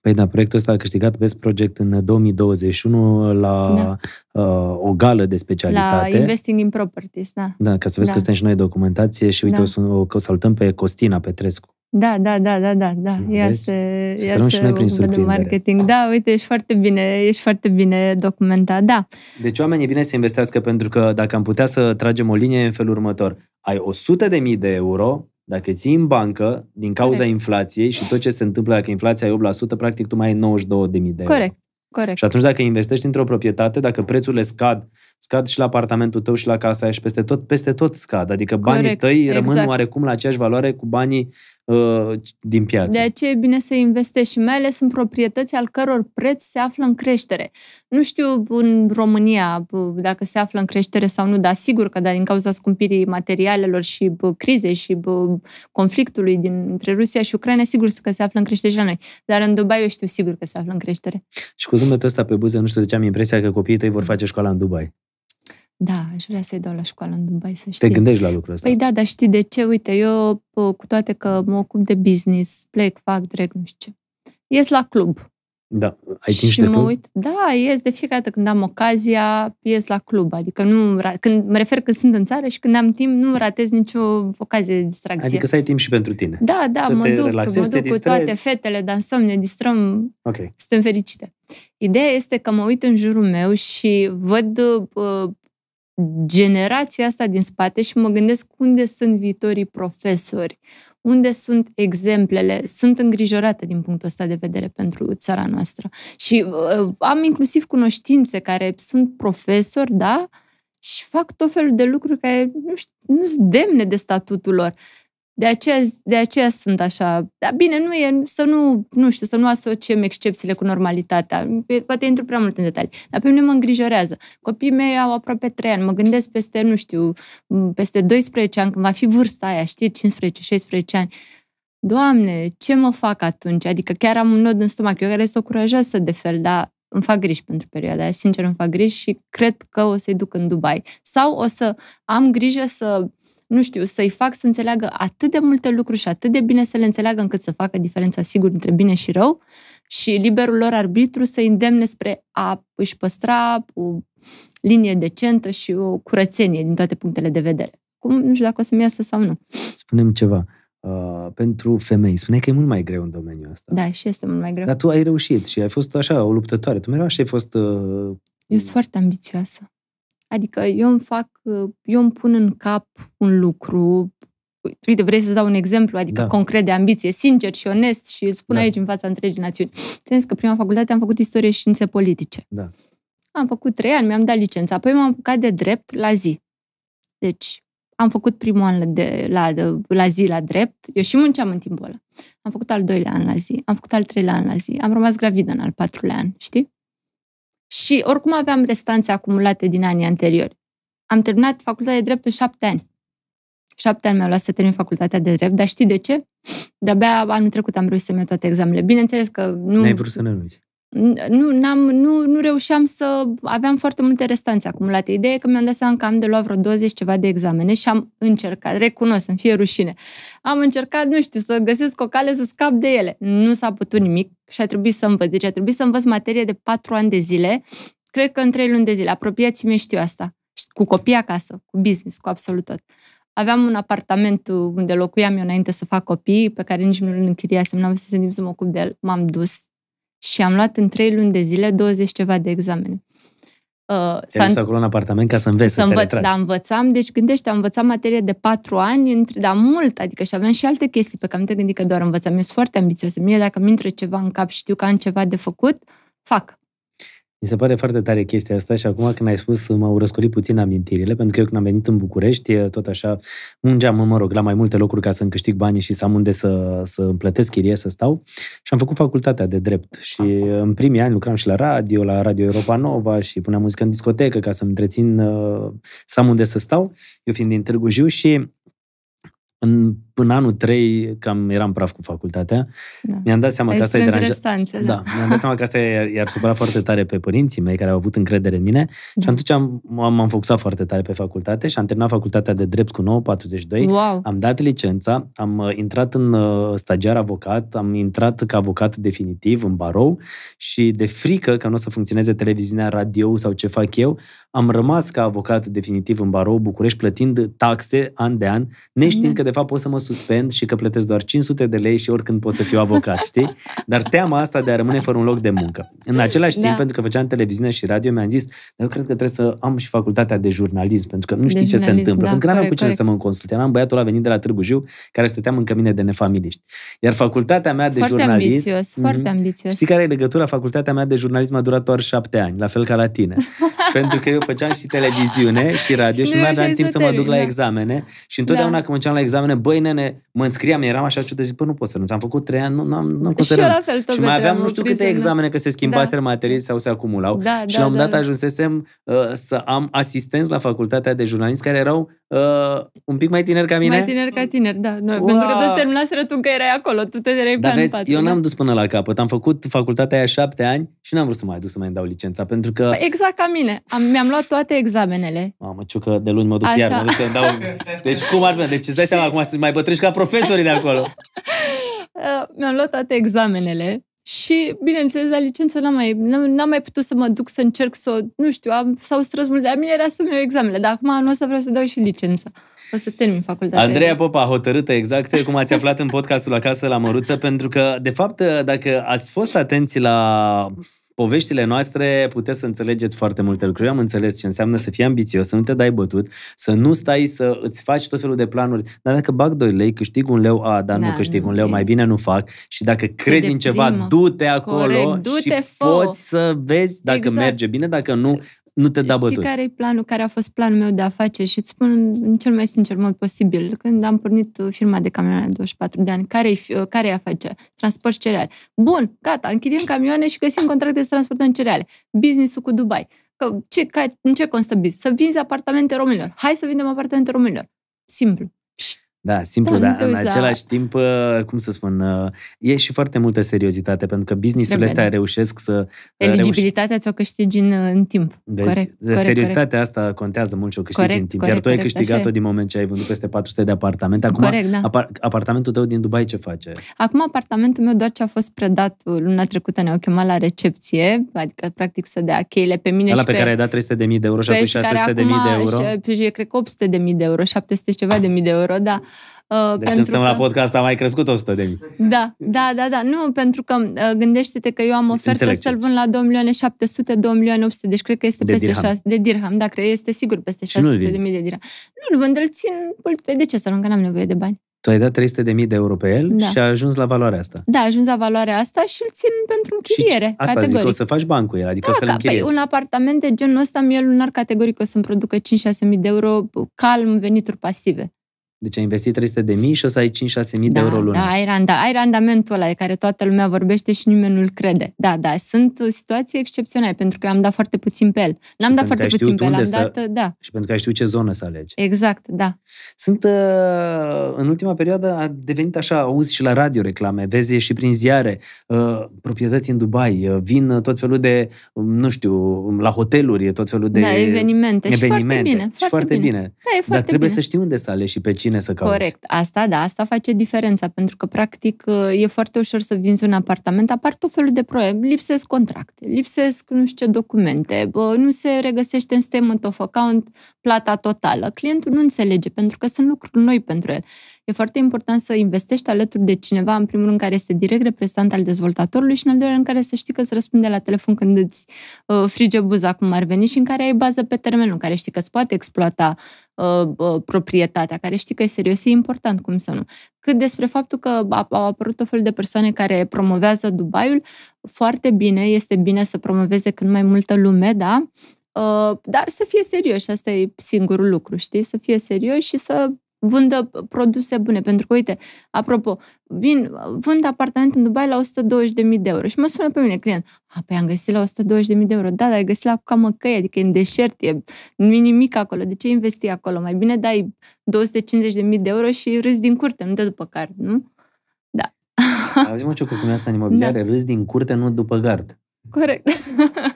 Păi da, proiectul ăsta a câștigat Best Project în 2021 uh, la da. uh, o gală de specialitate. La Investing in Properties, da. Da, ca să vezi da. că suntem și noi documentație și uite, da. o, o, o salutăm pe Costina Petrescu, da, da, da, da, da, da. Ia Vezi? se, să ia se și noi prin surprindere. marketing. Da, uite, ești foarte bine, ești foarte bine documentat, da. Deci oamenii bine să investească pentru că dacă am putea să tragem o linie în felul următor, ai 100 de mii de euro, dacă ții în bancă, din cauza Corect. inflației și tot ce se întâmplă dacă inflația e 8%, practic tu mai ai 92 de mii de euro. Corect. Corect. Și atunci dacă investești într-o proprietate, dacă prețurile scad scad și la apartamentul tău și la casa și peste tot, peste tot scad. Adică Corect, banii tăi exact. rămân oarecum la aceeași valoare cu banii uh, din piață. De aceea e bine să investești și mai ales în proprietăți al căror preț se află în creștere. Nu știu în România dacă se află în creștere sau nu, dar sigur că da, din cauza scumpirii materialelor și bă, crizei și bă, conflictului dintre Rusia și Ucraina, sigur că se află în creștere și la noi. Dar în Dubai eu știu sigur că se află în creștere. Și cu zâmbetul ăsta pe buze, nu știu de ce am impresia că copiii tăi vor face școala în Dubai. Da, aș vrea să-i dau la școală în Dubai, să știi. Te gândești la lucrul ăsta? Păi da, dar știi de ce? Uite, eu, cu toate că mm. mă ocup de business, plec, fac, drag, nu știu ce. Ies la club. Da, ai timp și de mă club? uit. Da, ies de fiecare dată când am ocazia, ies la club. Adică nu, când, mă refer când sunt în țară și când am timp, nu ratez nicio ocazie de distracție. Adică să ai timp și pentru tine. Da, da, să mă duc, relaxezi, mă duc cu toate fetele, dansăm, ne distrăm, okay. suntem fericite. Ideea este că mă uit în jurul meu și văd uh, generația asta din spate și mă gândesc unde sunt viitorii profesori, unde sunt exemplele. Sunt îngrijorată din punctul ăsta de vedere pentru țara noastră. Și uh, am inclusiv cunoștințe care sunt profesori, da, și fac tot felul de lucruri care nu nu sunt demne de statutul lor. De aceea, de aceea sunt așa. Dar bine, nu e, să nu, nu știu, să nu asociem excepțiile cu normalitatea. Poate intru prea mult în detalii. Dar pe mine mă îngrijorează. Copiii mei au aproape 3 ani. Mă gândesc peste, nu știu, peste 12 ani, când va fi vârsta aia, știi, 15-16 ani. Doamne, ce mă fac atunci? Adică chiar am un nod în stomac. Eu care sunt o curajoasă de fel, dar îmi fac griji pentru perioada aia. Sincer, îmi fac griji și cred că o să-i duc în Dubai. Sau o să am grijă să nu știu, să-i fac să înțeleagă atât de multe lucruri și atât de bine să le înțeleagă încât să facă diferența, sigur, între bine și rău și liberul lor arbitru să îndemne spre a își păstra o linie decentă și o curățenie din toate punctele de vedere. Cum, nu știu dacă o să-mi iasă sau nu. Spunem ceva. Uh, pentru femei. Spuneai că e mult mai greu în domeniul ăsta. Da, și este mult mai greu. Dar tu ai reușit și ai fost așa o luptătoare. Tu mereu așa ai fost... Uh... Eu sunt foarte ambițioasă. Adică eu îmi fac, eu îmi pun în cap un lucru, uite, vrei să-ți dau un exemplu, adică da. concret de ambiție, sincer și onest și îl spun da. aici în fața întregii națiuni. Sens că prima facultate am făcut istorie și științe politice. Da. Am făcut trei ani, mi-am dat licența, apoi m-am apucat de drept la zi. Deci, am făcut primul an de, la, de, la zi la drept, eu și munceam în timpul ăla. Am făcut al doilea an la zi, am făcut al treilea an la zi, am rămas gravidă în al patrulea an, știi? și oricum aveam restanțe acumulate din anii anteriori. Am terminat facultatea de drept în șapte ani. Șapte ani mi-au luat să termin facultatea de drept, dar știi de ce? De-abia anul trecut am reușit să-mi iau toate examenele. Bineînțeles că nu... N-ai vrut să ne renunți. Nu, n-am, nu, nu reușeam să... Aveam foarte multe restanțe acumulate. Ideea e că mi-am dat seama că am de luat vreo 20 ceva de examene și am încercat, recunosc, să fie rușine. Am încercat, nu știu, să găsesc o cale să scap de ele. Nu s-a putut nimic și a trebuit să învăț. Deci a trebuit să învăț materie de patru ani de zile, cred că în trei luni de zile. Apropiații mei știu asta. Cu copii acasă, cu business, cu absolut tot. Aveam un apartament unde locuiam eu înainte să fac copii, pe care nici nu îl închiriasem, n-am să se să mă ocup de el. M-am dus și am luat în trei luni de zile 20 ceva de examene. Uh, te acolo în apartament ca să înveți să, să învăț, Da, învățam, deci gândește, am învățat materie de patru ani, între, dar mult, adică și aveam și alte chestii pe care am te gândi că doar învățam. Eu sunt foarte ambițios. Mie dacă mi intră ceva în cap și știu că am ceva de făcut, fac. Mi se pare foarte tare chestia asta și acum când ai spus m-au răscolit puțin amintirile, pentru că eu când am venit în București, tot așa, mungeam, mă rog, la mai multe locuri ca să-mi câștig banii și să am unde să, să îmi plătesc chirie, să stau. Și am făcut facultatea de drept și în primii ani lucram și la radio, la Radio Europa Nova și puneam muzică în discotecă ca să-mi întrețin, uh, să am unde să stau, eu fiind din Târgu Jiu și în până anul 3 cam eram praf cu facultatea. Da. Mi-am dat seama Ai că asta e deranja... da. da. Mi-am dat seama că asta i-ar supăra foarte tare pe părinții mei care au avut încredere în mine da. și atunci am, am, am focusat foarte tare pe facultate și am terminat facultatea de drept cu 9.42. Wow. Am dat licența, am uh, intrat în uh, stagiar avocat, am intrat ca avocat definitiv în barou și de frică că nu o să funcționeze televiziunea, radio sau ce fac eu, am rămas ca avocat definitiv în barou București plătind taxe an de an, neștiind da. că de fapt pot să mă suspend și că plătesc doar 500 de lei și oricând pot să fiu avocat, știi? Dar teama asta de a rămâne fără un loc de muncă. În același da. timp, pentru că făceam televiziune și radio, mi-am zis, eu cred că trebuie să am și facultatea de jurnalism, pentru că nu știi de ce se întâmplă. Da, pentru că n-aveam cu cine corect. să mă consulte. Am băiatul a venit de la Târgu Jiu, care stăteam în mine de nefamiliști. Iar facultatea mea de foarte jurnalism... Ambițios, hmm foarte mhm. ambițios. Știi care e legătura? Facultatea mea de jurnalism a durat doar șapte ani, la fel ca la tine. pentru că eu făceam și televiziune și radio și, nu aveam timp să, să mă duc la da. examene. Și întotdeauna da. când mă la examene, băi nene, mă înscriam, eram așa ciudă, zic, bă, nu pot să nu, am făcut trei ani, nu, nu am nu cum să la fel, Și mai aveam nu știu câte examene, că se schimbaseră da. materii sau se acumulau. Da, și da, la un moment dat da. ajunsesem uh, să am asistenți la facultatea de jurnalist care erau uh, un pic mai tineri ca mine. Mai tineri ca tineri, da. Noi, wow. Pentru că toți terminaseră tu că erai acolo, tu te erai Dar vezi, eu n-am da. dus până la capăt. Am făcut facultatea aia șapte ani și n-am vrut să mai duc să mai dau licența, pentru că... Păi, exact ca mine. Am, mi-am luat toate examenele. Mamă, ciucă, de luni mă duc Așa. iar, mă duc dau... Deci cum ar fi? Deci îți dai seama acum să mai bătrâști ca profesorii de acolo. Uh, mi-am luat toate examenele și, bineînțeles, la licență n-am mai, n-am mai putut să mă duc să încerc să o, nu știu, am, s-au strâns mult, dar mine era să-mi iau examenele, dar acum o să vreau să dau și licența. O să termin facultatea. Andreea Popa, hotărâtă exact cum ați aflat în podcastul Acasă la Măruță, pentru că, de fapt, dacă ați fost atenți la poveștile noastre puteți să înțelegeți foarte multe lucruri. Eu am înțeles ce înseamnă să fii ambițios, să nu te dai bătut, să nu stai să îți faci tot felul de planuri. Dar dacă bag 2 lei, câștig un leu, a, dar da, nu câștig nu, un leu, e. mai bine nu fac. Și dacă crezi în ceva, du-te acolo Corect, du-te și fo. poți să vezi dacă exact. merge bine, dacă nu, nu te da bătut. Știi care, planul, care a fost planul meu de a face și îți spun în cel mai sincer mod posibil, când am pornit uh, firma de camioane 24 de ani, care e uh, care e face? Transport cereale. Bun, gata, închiriem camioane și găsim contracte să transportăm cereale. Business-ul cu Dubai. Că, ce, ca, în ce constă business? Să vinzi apartamente românilor. Hai să vindem apartamente românilor. Simplu. Da, simplu, da, dar da, în același la... timp, uh, cum să spun, uh, e și foarte multă seriozitate, pentru că business-urile astea da. reușesc să... Uh, Eligibilitatea reuș... ți-o câștigi în, în timp. Vezi, corect, corect, seriozitatea corect. asta contează mult și o câștigi corect, în timp. Corect, Iar tu corect, ai câștigat-o din moment ce ai vândut peste 400 de apartamente. Acum, corect, da. apar- apartamentul tău din Dubai ce face? Acum apartamentul meu doar ce a fost predat luna trecută ne-au chemat la recepție, adică practic să dea cheile pe mine Ala și pe... pe care ai dat 300 de mii de euro și apoi 600 de mii de euro. Și, și, cred că 800 de mii de euro, 700 ceva de mii de euro, da. Uh, deci pentru că... la podcast a mai crescut 100 de mii. Da, da, da, da. Nu, pentru că uh, gândește-te că eu am deci ofertă Înțeleg să-l vând la 2 milioane 700, 2 milioane 800, deci cred că este de peste dirham. 6, de dirham, da, cred, este sigur peste 600 de mii de dirham. Nu, nu vând, îl țin, pe de ce să nu, că n-am nevoie de bani. Tu ai dat 300 de mii de euro pe el da. și a ajuns la valoarea asta. Da, a ajuns la valoarea asta și îl țin pentru închiriere. Și asta categoric. zic, o să faci bani cu el, adică da, o să-l da, păi închiriezi. Păi, un apartament de genul ăsta, mie lunar categoric o să-mi producă 5-6 mii de euro calm venituri pasive. Deci ai investit 300 de mii și o să ai 5-6 mii da, de euro lună. Da, ai, randa, ai randamentul ăla de care toată lumea vorbește și nimeni nu-l crede. Da, da, sunt situații excepționale pentru că eu am dat foarte puțin pe el. N-am dat foarte puțin pe el, am să... dat, da. Și pentru că ai știut ce zonă să alegi. Exact, da. Sunt, uh, în ultima perioadă a devenit așa, auzi și la radio reclame, vezi și prin ziare, uh, proprietăți în Dubai, uh, vin tot felul de, um, nu știu, um, la hoteluri, tot felul de da, evenimente. evenimente. Și foarte bine. Foarte, foarte bine. bine. Da, e foarte Dar trebuie bine. să știi unde să alegi și pe cine bine să cauți. Corect. Asta, da, asta face diferența, pentru că, practic, uh, e foarte ușor să vinzi un apartament, apar tot felul de probleme. Lipsesc contracte, lipsesc nu știu ce documente, bă, nu se regăsește în statement of account plata totală. Clientul nu înțelege, pentru că sunt lucruri noi pentru el e foarte important să investești alături de cineva, în primul rând, care este direct reprezentant al dezvoltatorului și, în al doilea rând, care să știi că îți răspunde la telefon când îți uh, frige buza, cum ar veni, și în care ai bază pe termen în care știi că îți poate exploata uh, uh, proprietatea, care știi că e serios, e important, cum să nu. Cât despre faptul că au apărut o fel de persoane care promovează Dubaiul, foarte bine, este bine să promoveze cât mai multă lume, da? Uh, dar să fie serios, asta e singurul lucru, știi? Să fie serios și să vândă produse bune. Pentru că, uite, apropo, vin, vând apartament în Dubai la 120.000 de euro și mă sună pe mine client. A, păi am găsit la 120.000 de euro. Da, dar ai găsit la Camăcăi, adică e în deșert, e nimic acolo. De ce investi acolo? Mai bine dai 250.000 de euro și râzi din curte, nu te după card, nu? Da. Auzi, mă, ce cu asta în imobiliare, da. râzi din curte, nu după gard. Corect.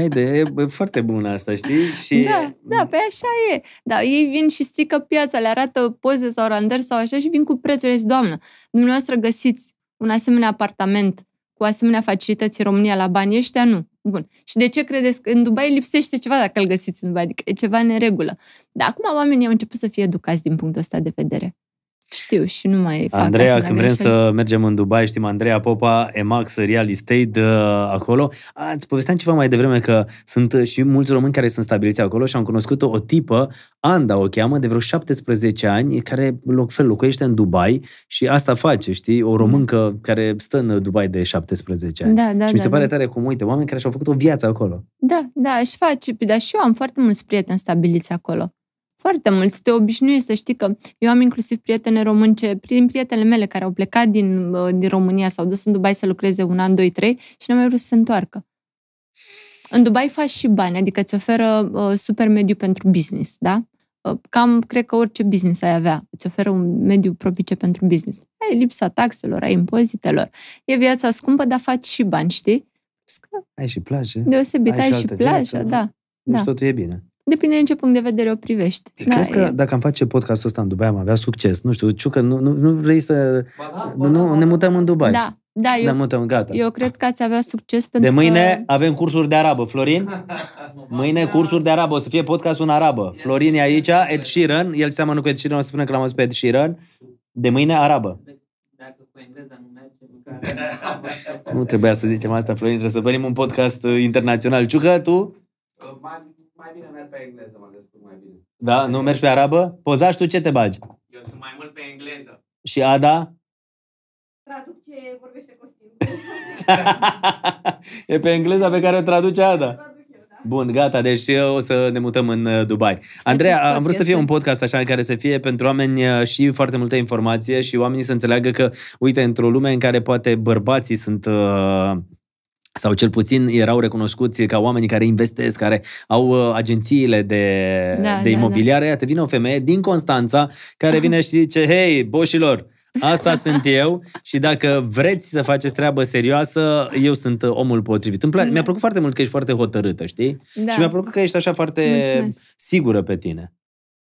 Haide, e foarte bună asta, știi? Și... Da, da, pe păi așa e. Da, ei vin și strică piața, le arată poze sau randări sau așa și vin cu prețurile Zic, doamnă, dumneavoastră găsiți un asemenea apartament cu asemenea facilități în România la bani ăștia, nu. Bun. Și de ce credeți că în Dubai lipsește ceva dacă îl găsiți în Dubai? Adică e ceva în regulă. Dar acum oamenii au început să fie educați din punctul ăsta de vedere. Știu și nu mai fac Andreea, când vrem să mergem în Dubai, știm Andreea Popa, Emax Real Estate acolo. Ați povesteam ceva mai devreme că sunt uh, și mulți români care sunt stabiliți acolo și am cunoscut o, tipă, Anda o cheamă, de vreo 17 ani, care loc, fel locuiește în Dubai și asta face, știi? O româncă mm. care stă în Dubai de 17 ani. Da, da, și mi se da, pare da. tare cum, uite, oameni care și-au făcut o viață acolo. Da, da, și face, dar și eu am foarte mulți prieteni stabiliți acolo foarte mult, să te obișnuiești să știi că eu am inclusiv prietene românce, prin prietenele mele care au plecat din, uh, din România, s-au dus în Dubai să lucreze un an, doi, trei și nu mai vrut să se întoarcă. În Dubai faci și bani, adică îți oferă uh, super mediu pentru business, da? Uh, cam, cred că orice business ai avea, îți oferă un mediu propice pentru business. Ai lipsa taxelor, ai impozitelor. E viața scumpă, dar faci și bani, știi? Că ai și plaje. Deosebit, ai, ai și, și plajă, da, da. Deci da. totul e bine. Depinde în ce punct de vedere o privești. Crezi da, că e... dacă am face podcastul ăsta în Dubai am avea succes? Nu știu, ciu că nu, nu, nu vrei să... Ba da, ba nu, da, ne da. mutăm în Dubai. Da, da, eu, ne mutăm, gata. eu cred că ați avea succes pentru De mâine că... avem cursuri de arabă. Florin? mâine cursuri de arabă. O să fie podcastul în arabă. Florin e aici, Ed Sheeran. El seamănă cu Ed Sheeran, o să spună că l-am auzit pe Ed Sheeran. De mâine arabă. nu trebuia să zicem asta, Florin. Trebuie să venim un podcast internațional. Ciucă, tu? mai bine merg pe engleză, mă descurc mai bine. Da? Nu mergi pe arabă? Pozaș, tu ce te bagi? Eu sunt mai mult pe engleză. Și Ada? Traduc ce vorbește Costin. e pe engleza pe care o traduce Ada. Da. Bun, gata, deci o să ne mutăm în uh, Dubai. Andreea, am vrut să fie un podcast așa în care să fie pentru oameni uh, și foarte multă informație și oamenii să înțeleagă că, uite, într-o lume în care poate bărbații sunt uh, sau cel puțin erau recunoscuți ca oamenii care investesc, care au uh, agențiile de, da, de imobiliare, da, da. te vine o femeie din Constanța care vine și zice, hei, boșilor, Asta sunt eu și dacă vreți să faceți treabă serioasă, eu sunt omul potrivit. Îmi pla- da. Mi-a plăcut foarte mult că ești foarte hotărâtă, știi? Da. Și mi-a plăcut că ești așa foarte Mulțumesc. sigură pe tine.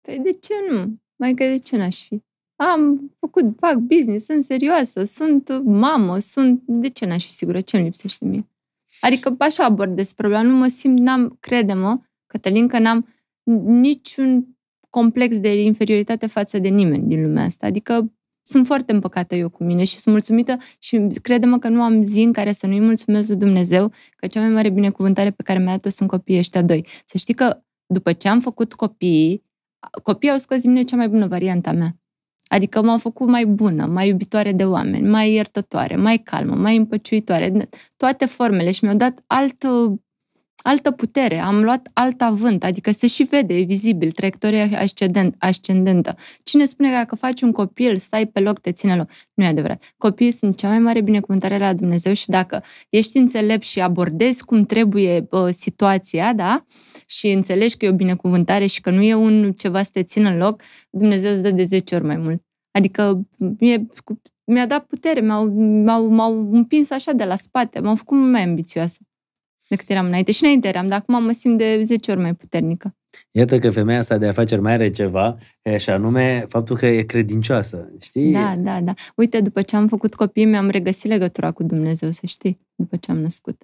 Păi de ce nu? Mai că de ce n-aș fi? am făcut, fac business, sunt serioasă, sunt mamă, sunt... De ce n-aș fi sigură? Ce-mi lipsește mie? Adică așa abordez problema. Nu mă simt, n-am, crede-mă, Cătălin, că n-am niciun complex de inferioritate față de nimeni din lumea asta. Adică sunt foarte împăcată eu cu mine și sunt mulțumită și credem că nu am zi în care să nu-i mulțumesc lui Dumnezeu că cea mai mare binecuvântare pe care mi-a dat-o sunt copiii ăștia doi. Să știi că după ce am făcut copiii, copiii au scos din mine cea mai bună a mea. Adică m-am făcut mai bună, mai iubitoare de oameni, mai iertătoare, mai calmă, mai împăciuitoare, toate formele și mi-au dat altă uh, altă putere, am luat alt avânt, adică se și vede, e vizibil, traiectoria ascendent, ascendentă. Cine spune că dacă faci un copil, stai pe loc, te ține loc, nu e adevărat. Copiii sunt cea mai mare binecuvântare la Dumnezeu și dacă ești înțelept și abordezi cum trebuie bă, situația, da, și înțelegi că e o binecuvântare și că nu e un ceva să te țină în loc, Dumnezeu îți dă de 10 ori mai mult. Adică mie, mi-a dat putere, m-au, m-au, m-au împins așa de la spate, m-au făcut mai ambițioasă decât eram înainte. Și înainte eram, dar acum mă simt de 10 ori mai puternică. Iată că femeia asta de afaceri mai are ceva, și anume faptul că e credincioasă, știi? Da, da, da. Uite, după ce am făcut copii, mi-am regăsit legătura cu Dumnezeu, să știi, după ce am născut.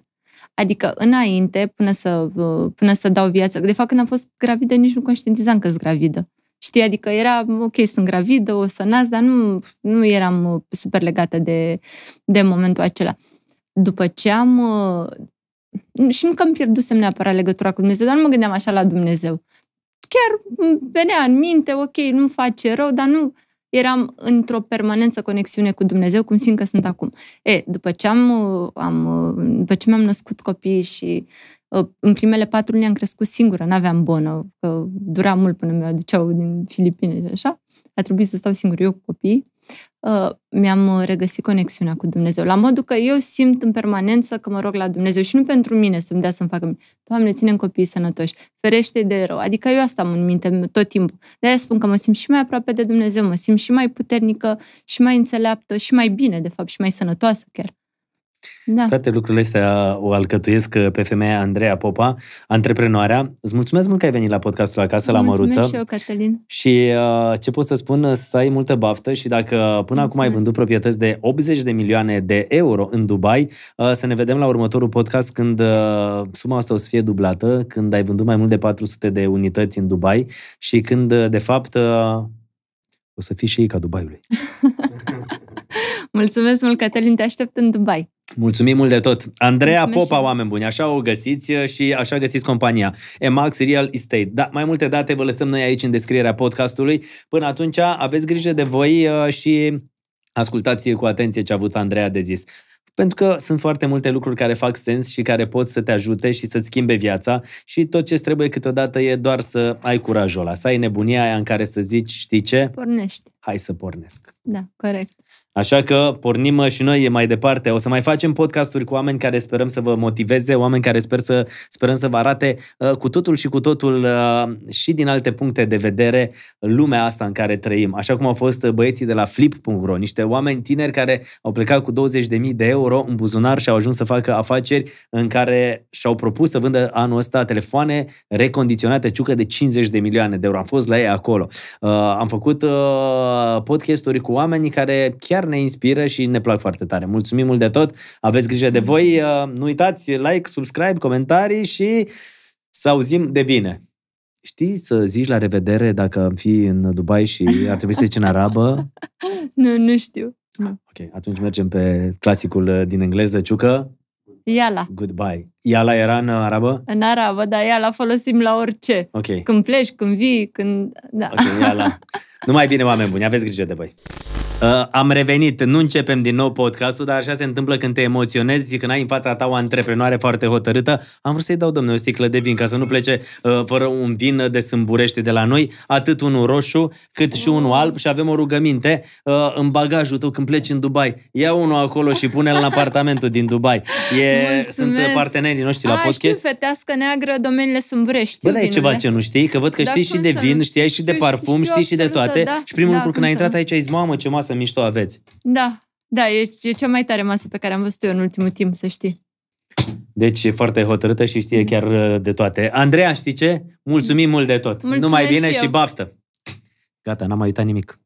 Adică înainte, până să, până să dau viață, de fapt când am fost gravidă, nici nu conștientizam că sunt gravidă. Știi, adică era, ok, sunt gravidă, o să nasc, dar nu, nu eram uh, super legată de, de momentul acela. După ce am, uh, și nu că îmi pierdusem neapărat legătura cu Dumnezeu, dar nu mă gândeam așa la Dumnezeu. Chiar venea în minte, ok, nu face rău, dar nu eram într-o permanență conexiune cu Dumnezeu, cum simt că sunt acum. E, după ce, am, uh, am, uh, după ce mi-am născut copii și uh, în primele patru luni am crescut singură, n-aveam bonă, că dura mult până mi-o aduceau din Filipine și așa a trebuit să stau singur eu cu copii, uh, mi-am regăsit conexiunea cu Dumnezeu. La modul că eu simt în permanență că mă rog la Dumnezeu și nu pentru mine să-mi dea să-mi facă mine. Doamne, ținem copiii sănătoși, ferește de rău. Adică eu asta am în minte tot timpul. De-aia spun că mă simt și mai aproape de Dumnezeu, mă simt și mai puternică, și mai înțeleaptă, și mai bine, de fapt, și mai sănătoasă chiar. Da. Toate lucrurile astea o alcătuiesc uh, pe femeia Andreea Popa, antreprenoarea. Îți mulțumesc mult că ai venit la podcastul Acasă la Măruță. Mulțumesc și eu, Cătălin. Și uh, ce pot să spun, uh, să ai multă baftă și dacă până mulțumesc. acum ai vândut proprietăți de 80 de milioane de euro în Dubai, să ne vedem la următorul podcast când suma asta o să fie dublată, când ai vândut mai mult de 400 de unități în Dubai și când, de fapt, o să fii și ei ca Dubaiului. Mulțumesc mult, Cătălin, te aștept în Dubai. Mulțumim mult de tot. Andreea Mulțumesc Popa, și... oameni buni, așa o găsiți uh, și așa găsiți compania. Emax Real Estate. Da, mai multe date vă lăsăm noi aici în descrierea podcastului. Până atunci, aveți grijă de voi uh, și ascultați cu atenție ce a avut Andreea de zis pentru că sunt foarte multe lucruri care fac sens și care pot să te ajute și să-ți schimbe viața și tot ce trebuie câteodată e doar să ai curajul ăla, să ai nebunia aia în care să zici, știi ce? Pornești. Hai să pornesc. Da, corect. Așa că pornim uh, și noi mai departe. O să mai facem podcasturi cu oameni care sperăm să vă motiveze, oameni care sper să, sperăm să vă arate uh, cu totul și cu totul uh, și din alte puncte de vedere lumea asta în care trăim. Așa cum au fost băieții de la Flip.ro, niște oameni tineri care au plecat cu 20.000 de euro în buzunar și au ajuns să facă afaceri în care și-au propus să vândă anul ăsta telefoane recondiționate, ciucă de 50 de milioane de euro. Am fost la ei acolo. am făcut podcasturi cu oamenii care chiar ne inspiră și ne plac foarte tare. Mulțumim mult de tot, aveți grijă de voi, mm-hmm. uh, nu uitați like, subscribe, comentarii și să auzim de bine. Știi să zici la revedere dacă am fi în Dubai și ar trebui să zici în arabă? Nu, nu știu. Ok, atunci mergem pe clasicul uh, din engleză, ciucă. Iala. Goodbye. Iala era în arabă? În arabă, da, iala folosim la orice. Ok. Când pleci, când vii, când... Da. Ok, iala. Numai bine, oameni buni, aveți grijă de voi. Uh, am revenit, nu începem din nou podcastul, dar așa se întâmplă când te emoționezi, când ai în fața ta o antreprenoare foarte hotărâtă. Am vrut să-i dau, domnule, o sticlă de vin, ca să nu plece uh, fără un vin de sâmburește de la noi, atât unul roșu, cât și unul alb și avem o rugăminte uh, în bagajul tău când pleci în Dubai. Ia unul acolo și pune-l în apartamentul din Dubai. E, sunt partenerii noștri A, la podcast. Știu, fetească neagră, domeniile sâmburești. Bă, dar e ceva ce nu știi, că văd că da, știi și de vin, știi și de parfum, știi și de toate. Da, și primul da, lucru când ai intrat aici ai zis, mamă, ce masă mișto aveți. Da, da, e, e cea mai tare masă pe care am văzut eu în ultimul timp, să știi. Deci e foarte hotărâtă și știe mm. chiar uh, de toate. Andreea, știi ce? Mulțumim mult de tot. Mulțumesc Numai bine și, și baftă! Gata, n-am mai uitat nimic.